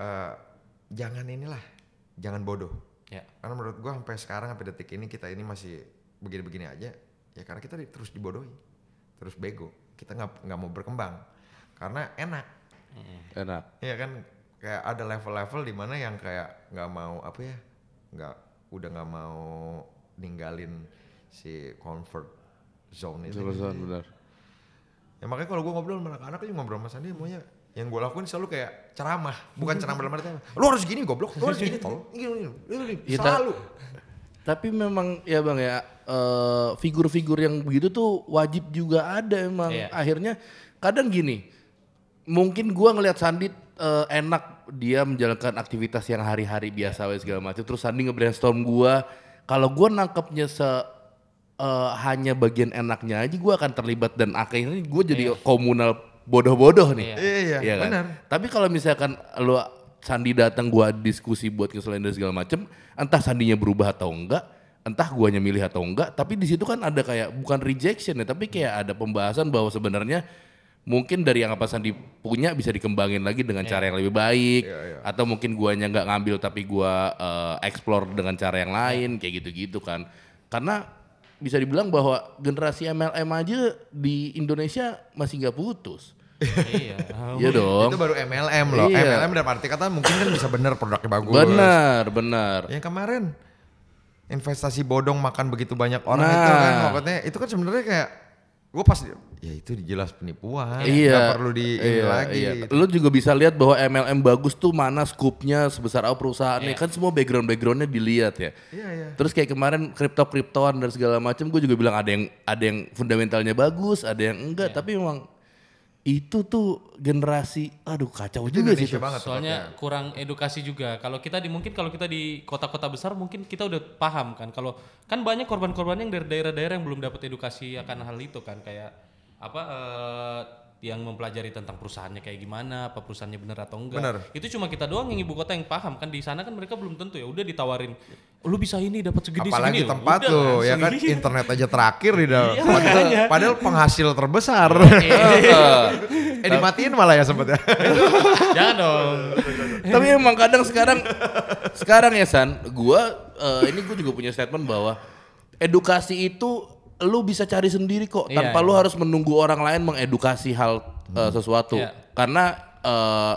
uh, jangan inilah, jangan bodoh. Ya. Karena menurut gue sampai sekarang sampai detik ini kita ini masih begini-begini aja ya karena kita terus dibodohi terus bego kita nggak nggak mau berkembang karena enak enak ya kan kayak ada level-level di mana yang kayak nggak mau apa ya nggak udah nggak mau ninggalin si comfort zone itu zone benar ya makanya kalau gue ngobrol sama anak-anak juga ngobrol sama Sandi maunya yang gue lakuin selalu kayak ceramah bukan ceramah dalam arti lu harus gini goblok lu harus gini tol gini, gini, gini, iya, selalu tapi memang ya bang ya figur eh, figur-figur yang begitu tuh wajib juga ada emang. Yeah. Akhirnya kadang gini, mungkin gua ngelihat Sandi uh, enak dia menjalankan aktivitas yang hari-hari biasa yeah. Iya. segala macam. Terus Sandi nge-brainstorm gua, kalau gua nangkepnya se uh, hanya bagian enaknya aja gua akan terlibat dan akhirnya gue jadi yeah. komunal bodoh-bodoh nih. Iya, yeah. Iya kan? benar. Tapi kalau misalkan lu Sandi datang gua diskusi buat kesalahan dan segala macem entah Sandinya berubah atau enggak, entah guanya milih atau enggak tapi di situ kan ada kayak bukan rejection ya tapi kayak ada pembahasan bahwa sebenarnya mungkin dari yang apa Sandi punya bisa dikembangin lagi dengan yeah. cara yang lebih baik yeah, yeah. atau mungkin guanya nggak ngambil tapi gua uh, explore dengan cara yang lain yeah. kayak gitu-gitu kan karena bisa dibilang bahwa generasi MLM aja di Indonesia masih nggak putus iya. iya dong. Itu baru MLM loh. Iya. MLM dalam arti kata mungkin kan bisa bener produknya bagus. Benar, benar. Yang kemarin investasi bodong makan begitu banyak orang nah. itu kan maksudnya itu kan sebenarnya kayak gue pas ya itu jelas penipuan iya, perlu di iya, lagi iya. Gitu. lo juga bisa lihat bahwa MLM bagus tuh mana scoopnya sebesar apa perusahaannya yeah. kan semua background backgroundnya dilihat ya yeah, yeah. terus kayak kemarin kripto kriptoan dan segala macam gue juga bilang ada yang ada yang fundamentalnya bagus ada yang enggak yeah. tapi memang itu tuh generasi aduh kacau juga sih banget soalnya tempatnya. kurang edukasi juga kalau kita di mungkin kalau kita di kota-kota besar mungkin kita udah paham kan kalau kan banyak korban-korban yang dari daerah-daerah yang belum dapat edukasi akan hal itu kan kayak apa uh, yang mempelajari tentang perusahaannya kayak gimana, apa perusahaannya benar atau enggak. Bener. Itu cuma kita doang yang ibu kota yang paham kan di sana kan mereka belum tentu ya. Udah ditawarin, lu bisa ini dapat segini Apalagi segini. tempat tuh ya kan internet aja terakhir di dalam. Iya, padahal, padahal penghasil terbesar. Iya. eh dimatiin malah ya sempat ya. Jangan dong. Tapi emang kadang sekarang sekarang ya San, gua uh, ini gue juga punya statement bahwa edukasi itu lu bisa cari sendiri kok iya, tanpa yeah. lu harus menunggu orang lain mengedukasi hal eh, hmm. uh, sesuatu. Yeah. Karena uh,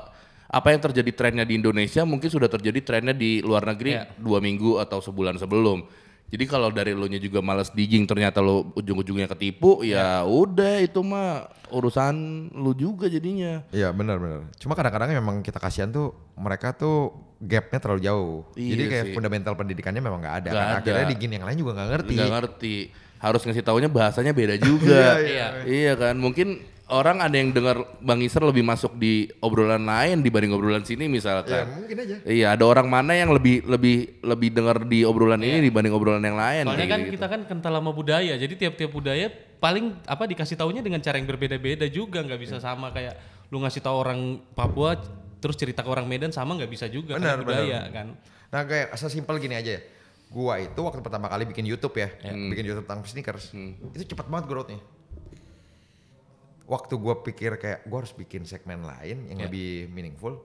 apa yang terjadi trennya di Indonesia mungkin sudah terjadi trennya di luar negeri yeah. dua minggu atau sebulan sebelum. Jadi kalau dari lu nya juga males digging ternyata lu ujung-ujungnya ketipu ya, ya udah itu mah urusan lu juga jadinya. Iya benar benar. Cuma kadang-kadang memang kita kasihan tuh mereka tuh gapnya terlalu jauh. Iya Jadi kayak sih. fundamental pendidikannya memang gak ada. Gak kan? ada. Akhirnya digging yang lain juga gak ngerti. gak ngerti harus ngasih taunya bahasanya beda juga. Iya iya, iya, iya. iya kan? Mungkin orang ada yang dengar Bang Iser lebih masuk di obrolan lain dibanding obrolan sini misalkan. Ya, mungkin aja. Iya, ada orang mana yang lebih lebih lebih dengar di obrolan iya. ini dibanding obrolan yang lain. Soalnya kan gitu. kita kan kental sama budaya. Jadi tiap-tiap budaya paling apa dikasih taunya dengan cara yang berbeda-beda juga nggak bisa iya. sama kayak lu ngasih tau orang Papua terus cerita ke orang Medan sama nggak bisa juga benar, kan budaya benar. kan. Nah, kayak asal simpel gini aja ya gua itu waktu pertama kali bikin YouTube ya, ya. hmm. bikin YouTube tentang sneakers, hmm. itu cepat banget growthnya. Waktu gua pikir kayak gua harus bikin segmen lain yang yeah. lebih meaningful,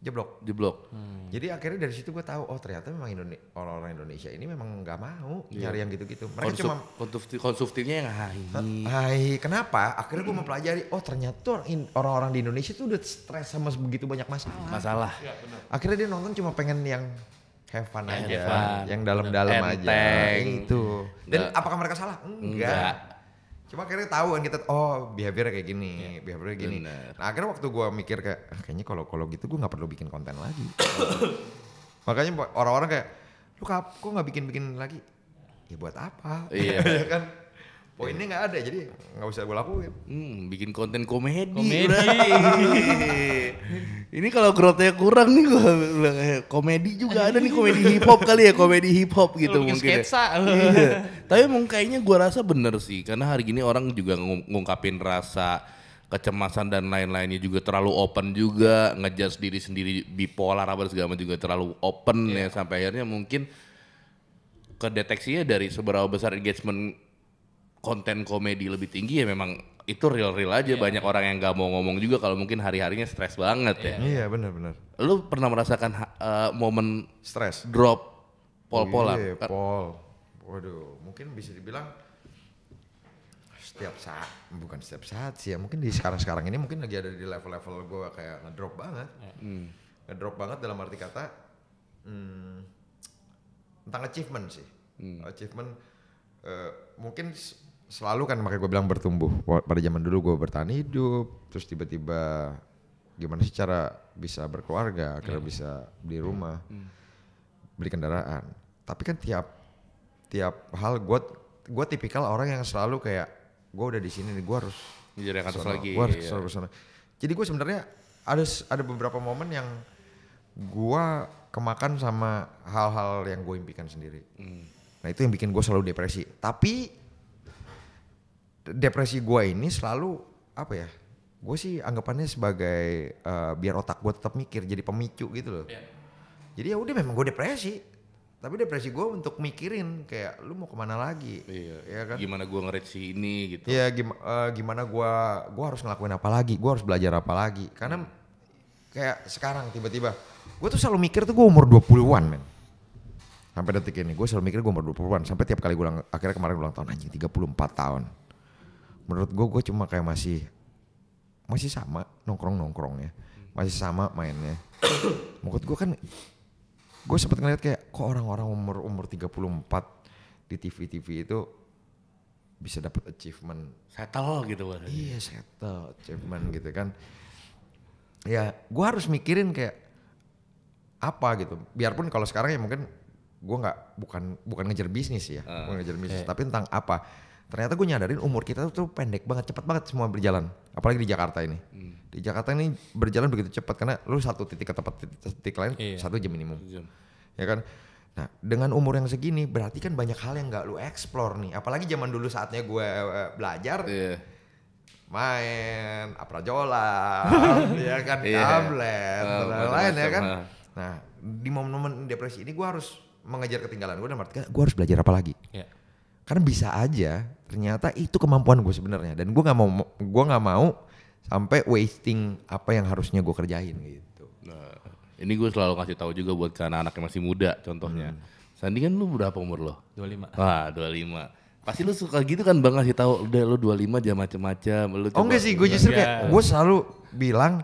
jeblok. Jeblok. Hmm. Jadi akhirnya dari situ gua tahu, oh ternyata memang Indone orang-orang Indonesia ini memang nggak mau yeah. nyari yang gitu-gitu. Mereka Konsum cuma konsumtif konsumtifnya yang hai. Hai, kenapa? Akhirnya gua mempelajari, oh ternyata orang-orang di Indonesia itu udah stres sama begitu banyak masalah. Masalah. Ya, Akhirnya dia nonton cuma pengen yang have fun yang aja, have fun. yang dalam-dalam aja, itu. Dan Nggak. apakah mereka salah? Enggak. Nggak. Cuma akhirnya tahu kan kita, oh behavior kayak gini, yeah. kayak gini. Bener. Nah akhirnya waktu gue mikir kayak, ah, kayaknya kalau kalau gitu gue nggak perlu bikin konten lagi. Makanya orang-orang kayak, lu kok nggak bikin-bikin lagi? Ya buat apa? Iya. Ya kan ini iya. nggak ada jadi nggak usah gue lakuin. Hmm, bikin konten komedi. Komedi. Ini kalau growth kurang nih gue eh, komedi juga ada nih komedi hip hop kali ya komedi hip hop gitu Lu mungkin. Ya. Sketsa. iya. Tapi mungkin kayaknya gue rasa bener sih karena hari ini orang juga ng ngungkapin rasa kecemasan dan lain-lainnya juga terlalu open juga ngejudge diri sendiri bipolar apa segala macam juga terlalu open yeah. ya iya. sampai akhirnya mungkin kedeteksinya dari seberapa besar engagement konten komedi lebih tinggi ya memang itu real-real aja yeah. banyak orang yang nggak mau ngomong juga kalau mungkin hari-harinya stres banget yeah. ya. Iya yeah, benar-benar. Lu pernah merasakan uh, momen stres drop pol pola yeah, pol. Waduh, mungkin bisa dibilang setiap saat bukan setiap saat sih ya mungkin di sekarang-sekarang ini mungkin lagi ada di level-level gue kayak ngedrop banget. Mm. Ngedrop banget dalam arti kata hmm, tentang achievement sih. Mm. Achievement uh, mungkin selalu kan makanya gue bilang bertumbuh pada zaman dulu gue bertahan hidup terus tiba-tiba gimana sih cara bisa berkeluarga akhirnya yeah. bisa beli rumah iya. hmm. beli kendaraan tapi kan tiap tiap hal gue gue tipikal orang yang selalu kayak gue udah di sini nih gue harus jadi ke lagi gue harus iya. kesana jadi gue sebenarnya ada ada beberapa momen yang gue kemakan sama hal-hal yang gue impikan sendiri hmm. nah itu yang bikin gue selalu depresi tapi depresi gue ini selalu apa ya gue sih anggapannya sebagai uh, biar otak gue tetap mikir jadi pemicu gitu loh yeah. jadi ya udah memang gue depresi tapi depresi gue untuk mikirin kayak lu mau kemana lagi iya ya kan gimana gue ngerek si ini gitu ya gim uh, eh, gimana gue gue harus ngelakuin apa lagi gue harus belajar apa lagi karena hmm. kayak sekarang tiba-tiba gue tuh selalu mikir tuh gue umur 20-an men sampai detik ini gue selalu mikir gue umur 20-an sampai tiap kali gue akhirnya kemarin ulang tahun anjing 34 tahun menurut gue gue cuma kayak masih masih sama nongkrong nongkrong ya masih sama mainnya menurut gue kan gue sempat ngeliat kayak kok orang-orang umur umur empat di TV TV itu bisa dapat achievement settle gitu kan iya settle achievement gitu kan ya gue harus mikirin kayak apa gitu biarpun kalau sekarang ya mungkin gue nggak bukan bukan ngejar bisnis ya uh, ah, bukan ngejar bisnis okay. tapi tentang apa ternyata gue nyadarin umur kita tuh tuh pendek banget cepet banget semua berjalan apalagi di Jakarta ini hmm. di Jakarta ini berjalan begitu cepat karena lu satu titik ke tempat titik, titik lain iya. satu jam minimum jam. ya kan nah dengan umur yang segini berarti kan banyak hal yang gak lu explore nih apalagi zaman dulu saatnya gue eh, eh, belajar yeah. main aprajola ya kan iya. tablet yeah. dan lain-lain ya kan ah. nah di momen-momen depresi ini gue harus mengejar ketinggalan gue dan kan gue harus belajar apa lagi yeah karena bisa aja ternyata itu kemampuan gue sebenarnya dan gue nggak mau gue nggak mau sampai wasting apa yang harusnya gue kerjain gitu. Nah, ini gue selalu kasih tahu juga buat anak-anak yang masih muda contohnya. Hmm. Sandi kan lu berapa umur lo? 25. Wah, dua lima, pasti lu suka gitu kan bang ngasih tahu udah lu 25 jam macem macam lu oh enggak sih gue iya. justru kayak iya. gue selalu bilang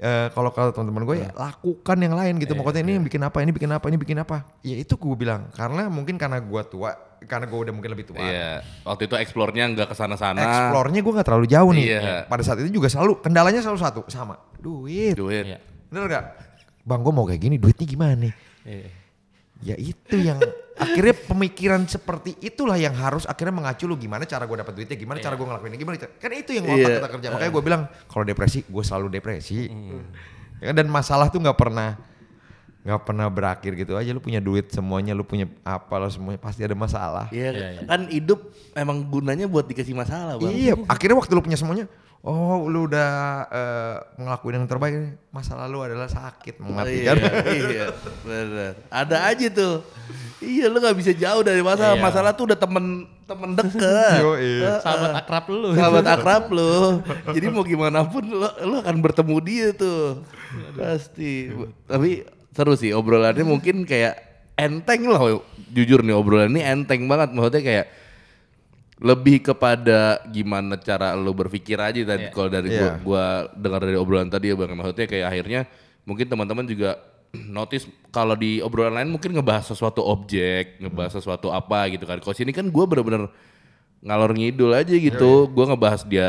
Uh, kalau kata teman-teman gue ya lakukan yang lain gitu. Yeah, Pokoknya ini iya. bikin apa, ini bikin apa, ini bikin apa. Ya itu gue bilang karena mungkin karena gue tua, karena gue udah mungkin lebih tua. Iya. Waktu itu eksplornya nggak kesana-sana. Eksplornya gue nggak terlalu jauh nih. Iya. iya. Pada saat itu juga selalu kendalanya selalu satu sama duit. Duit. Iya. Bener gak? Bang gue mau kayak gini duitnya gimana nih? Iya. Ya itu yang akhirnya pemikiran seperti itulah yang harus akhirnya mengacu lu gimana cara gue dapat duitnya, gimana yeah. cara iya. gue ngelakuin gimana kan itu yang iya. otak yeah. kita kerja. Makanya gue bilang kalau depresi, gue selalu depresi. Mm. Ya, kan? dan masalah tuh nggak pernah nggak pernah berakhir gitu aja lu punya duit semuanya lu punya apa lo semuanya pasti ada masalah iya yeah, yeah, kan hidup emang gunanya buat dikasih masalah bang iya akhirnya waktu lu punya semuanya oh lu udah uh, ngelakuin yang terbaik masa lalu adalah sakit mengatikan oh, iya, kan? iya benar ada aja tuh iya lu nggak bisa jauh dari masalah iya. masalah tuh udah temen temen deket Yo, iya. sahabat akrab lu sahabat akrab lu jadi mau gimana pun lu, lu akan bertemu dia tuh pasti tapi seru sih obrolannya iya. mungkin kayak enteng loh jujur nih obrolan ini enteng banget maksudnya kayak lebih kepada gimana cara lo berpikir aja tadi yeah. kalau dari yeah. gua, dengar dari obrolan tadi ya bang maksudnya kayak akhirnya mungkin teman-teman juga notice kalau di obrolan lain mungkin ngebahas sesuatu objek ngebahas hmm. sesuatu apa gitu kan kalau sini kan gua bener-bener ngalor ngidul aja gitu yeah, yeah. gua ngebahas dia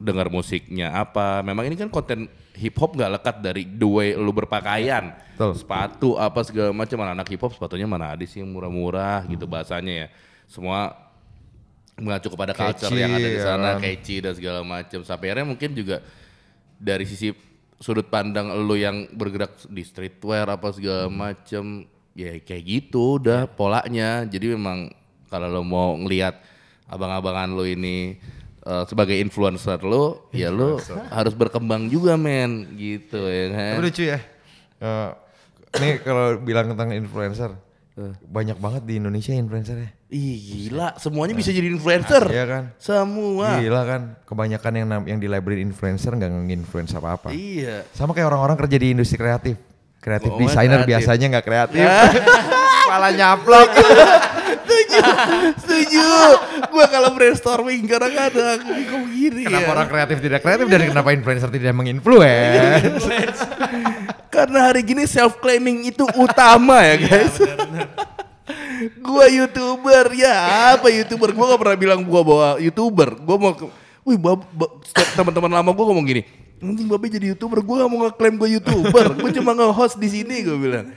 dengar musiknya apa. Memang ini kan konten hip hop nggak lekat dari the way lu berpakaian, Betul. sepatu apa segala macam. Anak, anak hip hop sepatunya mana ada sih yang murah-murah gitu hmm. bahasanya ya. Semua mengacu kepada culture catchy, yang ada di sana, ya. catchy dan segala macam. Sampai akhirnya mungkin juga dari sisi sudut pandang lu yang bergerak di streetwear apa segala hmm. macam, ya kayak gitu udah ya. polanya. Jadi memang kalau lo mau ngelihat abang-abangan lo ini uh, sebagai influencer lu ya lo harus berkembang juga men gitu ya kan. Tapi lucu ya. Uh, nih kalau bilang tentang influencer eh. banyak banget di Indonesia influencer ya. Ih gila, semuanya bisa jadi influencer. Nah, iya kan? Semua. Gila kan, kebanyakan yang yang di library influencer nggak nge apa-apa. Iya. Sama kayak orang-orang kerja di industri kreatif. Kreatif oh, desainer biasanya nggak kreatif. Kepala nyaplok. setuju, setuju. Gue kalau brainstorming kadang-kadang gue begini Kenapa ya? orang kreatif tidak kreatif dan kenapa influencer tidak menginfluence? Karena hari gini self claiming itu utama ya iya, guys. Gue youtuber ya apa youtuber gue gak pernah bilang gue bawa youtuber Gue mau wih teman-teman lama gue ngomong gini nanti babe jadi youtuber Gue gak mau ngeklaim gue youtuber Gue cuma nge-host di sini Gue bilang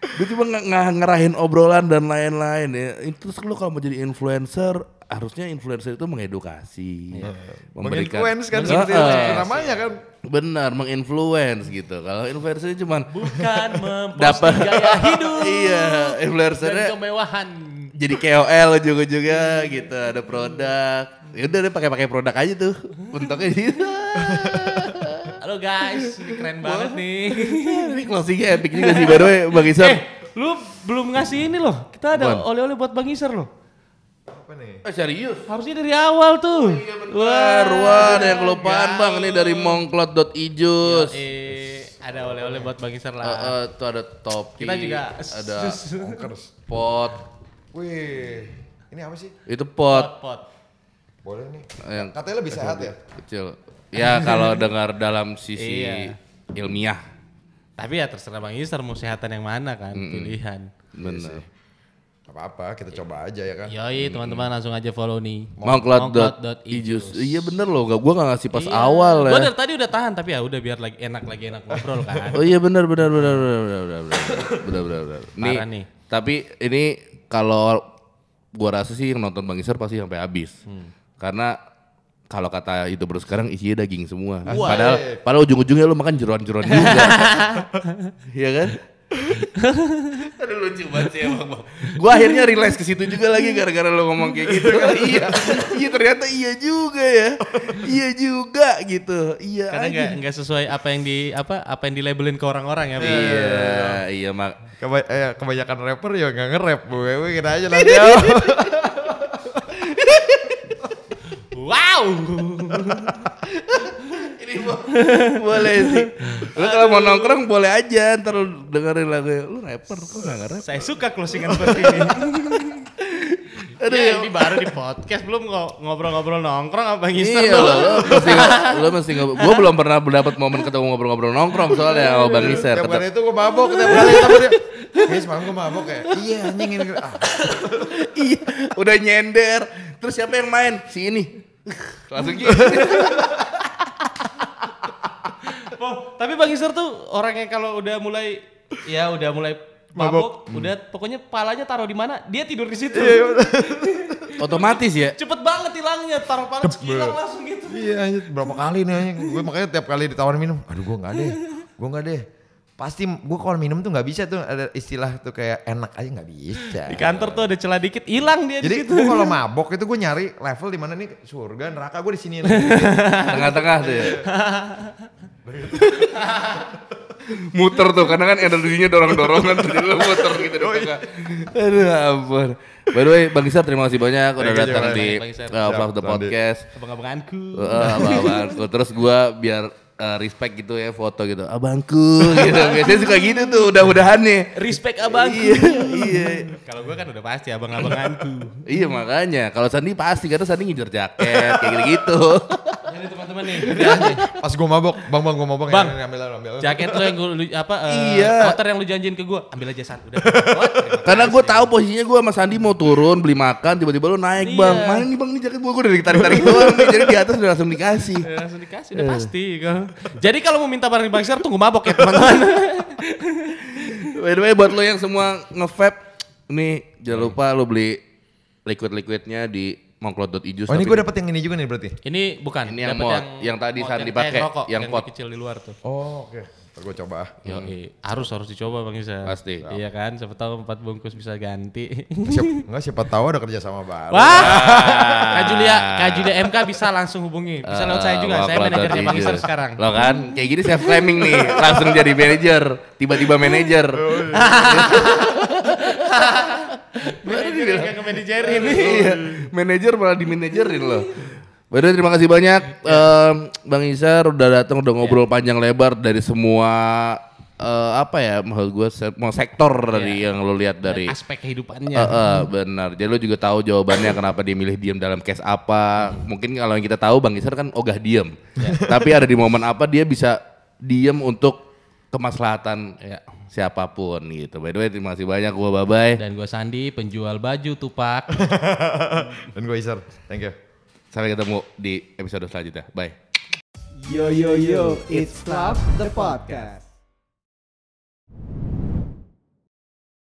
gue cuma nggak nge ngerahin obrolan dan lain-lain ya. Terus lu kalau mau jadi influencer harusnya influencer itu mengedukasi, yeah. memberikan menginfluence kan seperti uh, gitu ya, namanya kan. Benar, menginfluence gitu. Kalau influencer cuma bukan dapat gaya hidup. iya, influencernya kemewahan. Jadi KOL juga-juga gitu, ada produk. Ya udah deh pakai-pakai produk aja tuh. Bentuknya gitu. lo guys. Keren banget nih. ini closingnya epic juga sih. baru the Bang Isar. Eh, lu belum ngasih ini loh. Kita ada oleh-oleh buat Bang Isar loh. Apa nih? Eh serius? Harusnya dari awal tuh. Oh, iya bener. Wah, wah ada yang kelupaan Bang. Ini dari mongklot.ijus. Ada oleh-oleh buat Bang Isar lah. Uh, uh, ada topi. Kita juga. Ada pot. Wih. Ini apa sih? Itu pot. Pot. pot. Boleh nih. Yang Katanya lebih sehat ya? Kecil. Ya kalau dengar dalam sisi iya. ilmiah. Tapi ya terserah Bang Yusar mau sehatan yang mana kan mm -mm. pilihan. Benar. Iya apa-apa, kita coba aja ya kan. Yoi, teman teman-teman langsung aja follow nih. Mongklot.ijus. Iya bener loh, gak, gua gak ngasih pas iya. awal ya. Bener dari tadi udah tahan tapi ya udah biar lagi enak lagi enak ngobrol kan. oh iya bener bener bener bener bener bener bener bener bener. Nih, nih. Tapi ini kalau gua rasa sih yang nonton Bang Isar pasti sampai habis. Hmm. Karena kalau kata itu baru sekarang isinya daging semua. Wah, padahal eh. padahal ujung-ujungnya lu makan jeruan-jeruan juga. Iya kan? Aduh lucu banget sih emang bang. Gue akhirnya realize ke situ juga lagi gara-gara lo ngomong kayak gitu kan. iya, iya ternyata iya juga ya. iya juga gitu. Iya. Karena nggak nggak sesuai apa yang di apa apa yang di labelin ke orang-orang ya. Bang. Iya, iya, iya, iya. iya mak. Eh, kebanyakan rapper ya nggak nge gue, gue kira aja lah ya. Wow. Ini bo- boleh sih. Lu kalau mau nongkrong boleh aja ntar lu dengerin lagu lu rapper kok enggak ngerti. Saya suka closingan seperti ini. Aduh, ya, ya, ini baru di podcast belum ngobrol-ngobrol nongkrong apa ngister iya, dulu. Lo, mesti lo mesti ngobrol. Gue belum pernah mendapat momen ketemu ngobrol-ngobrol nongkrong soalnya sama Bang Ngister. Tiap kali itu gue mabok, tiap kali itu dia. Guys, malam gua mabok ya. Iya, anjing ini. Ah. iya, udah nyender. Terus siapa yang main? Si ini. Langsung gitu. oh, tapi Bang Iser tuh orangnya kalau udah mulai ya udah mulai mabok, mabok. udah hmm. pokoknya palanya taruh di mana, dia tidur di situ. Iya, iya Otomatis ya. Cepet banget hilangnya, taruh pala hilang langsung gitu. Iya, berapa kali nih gue makanya tiap kali ditawarin minum, aduh gue nggak deh, gue nggak deh pasti gue kalau minum tuh nggak bisa tuh ada istilah tuh kayak enak aja nggak bisa di kantor tuh ada celah dikit hilang dia jadi gue kalau mabok itu gue nyari level di mana nih surga neraka gue di sini tengah-tengah tuh ya muter tuh karena kan energinya dorong-dorongan jadi lo muter gitu di oh, iya. tengah aduh ya ampun by the way Bang Isar terima kasih banyak udah iya, iya, datang di uh, the Podcast abang-abanganku uh, abang-abanganku terus gue biar uh, respect gitu ya foto gitu abangku gitu biasanya suka gitu tuh udah mudahan nih respect abangku iya, iya. kalau gue kan udah pasti abang-abanganku iya makanya kalau Sandi pasti karena Sandi ngejar jaket kayak -gitu. Ini teman-teman nih. Pas gue mabok, bang bang gue mabok ya. bang, ya, ambil ambil. Jaket lo yang gue apa? Eh, iya. Motor yang lu janjiin ke gue, ambil aja san. Udah. Karena gue tahu posisinya gue sama Sandi mau turun beli makan, tiba-tiba lu naik iya. bang. Mana nih bang ini jaket gue, gue udah ditarik tarik doang. Jadi di atas udah langsung dikasih. langsung dikasih, udah iya. pasti. Jadi kalau mau minta barang di bangsar tunggu mabok ya teman-teman. By the buat lo yang semua nge nih jangan lupa lo beli liquid-liquidnya di ijus. Oh ini gue dapet yang ini juga nih berarti? Ini bukan. Ini yang mau, yang, yang tadi saat dipakai. Eh, yang, yang, pot. kecil di luar tuh. Oh oke. Okay. gue coba. Yo, hmm. Eh, harus harus dicoba Bang Isa. Pasti. Iya kan, siapa tahu empat bungkus bisa ganti. Siap, enggak siapa tahu ada kerja sama baru. Wah. Ah. Kak Julia, Kak Julia MK bisa langsung hubungi. Bisa lewat saya ah, juga, saya manajernya Bang Isa sekarang. Lo kan, kayak gini saya framing nih, langsung jadi manajer, tiba-tiba manajer. Baru dibilang ke manajerin. Iya. Oh. Manajer malah di manajerin loh. Baru terima kasih banyak um, Bang Isar udah datang udah ngobrol yeah. panjang lebar dari semua uh, apa ya maksud gue mau sektor yeah. dari yang lo lihat dari aspek kehidupannya. Uh, uh, benar. Jadi lo juga tahu jawabannya kenapa dia milih diam dalam case apa. Mungkin kalau yang kita tahu Bang Isar kan ogah diam. Yeah. Tapi ada di momen apa dia bisa diam untuk kemaslahatan ya siapapun gitu. By the way terima kasih banyak gue bye. Dan gue Sandi penjual baju Tupak. Dan gue Isar. Thank you. Sampai ketemu di episode selanjutnya. Bye. Yo yo yo, it's Club the podcast.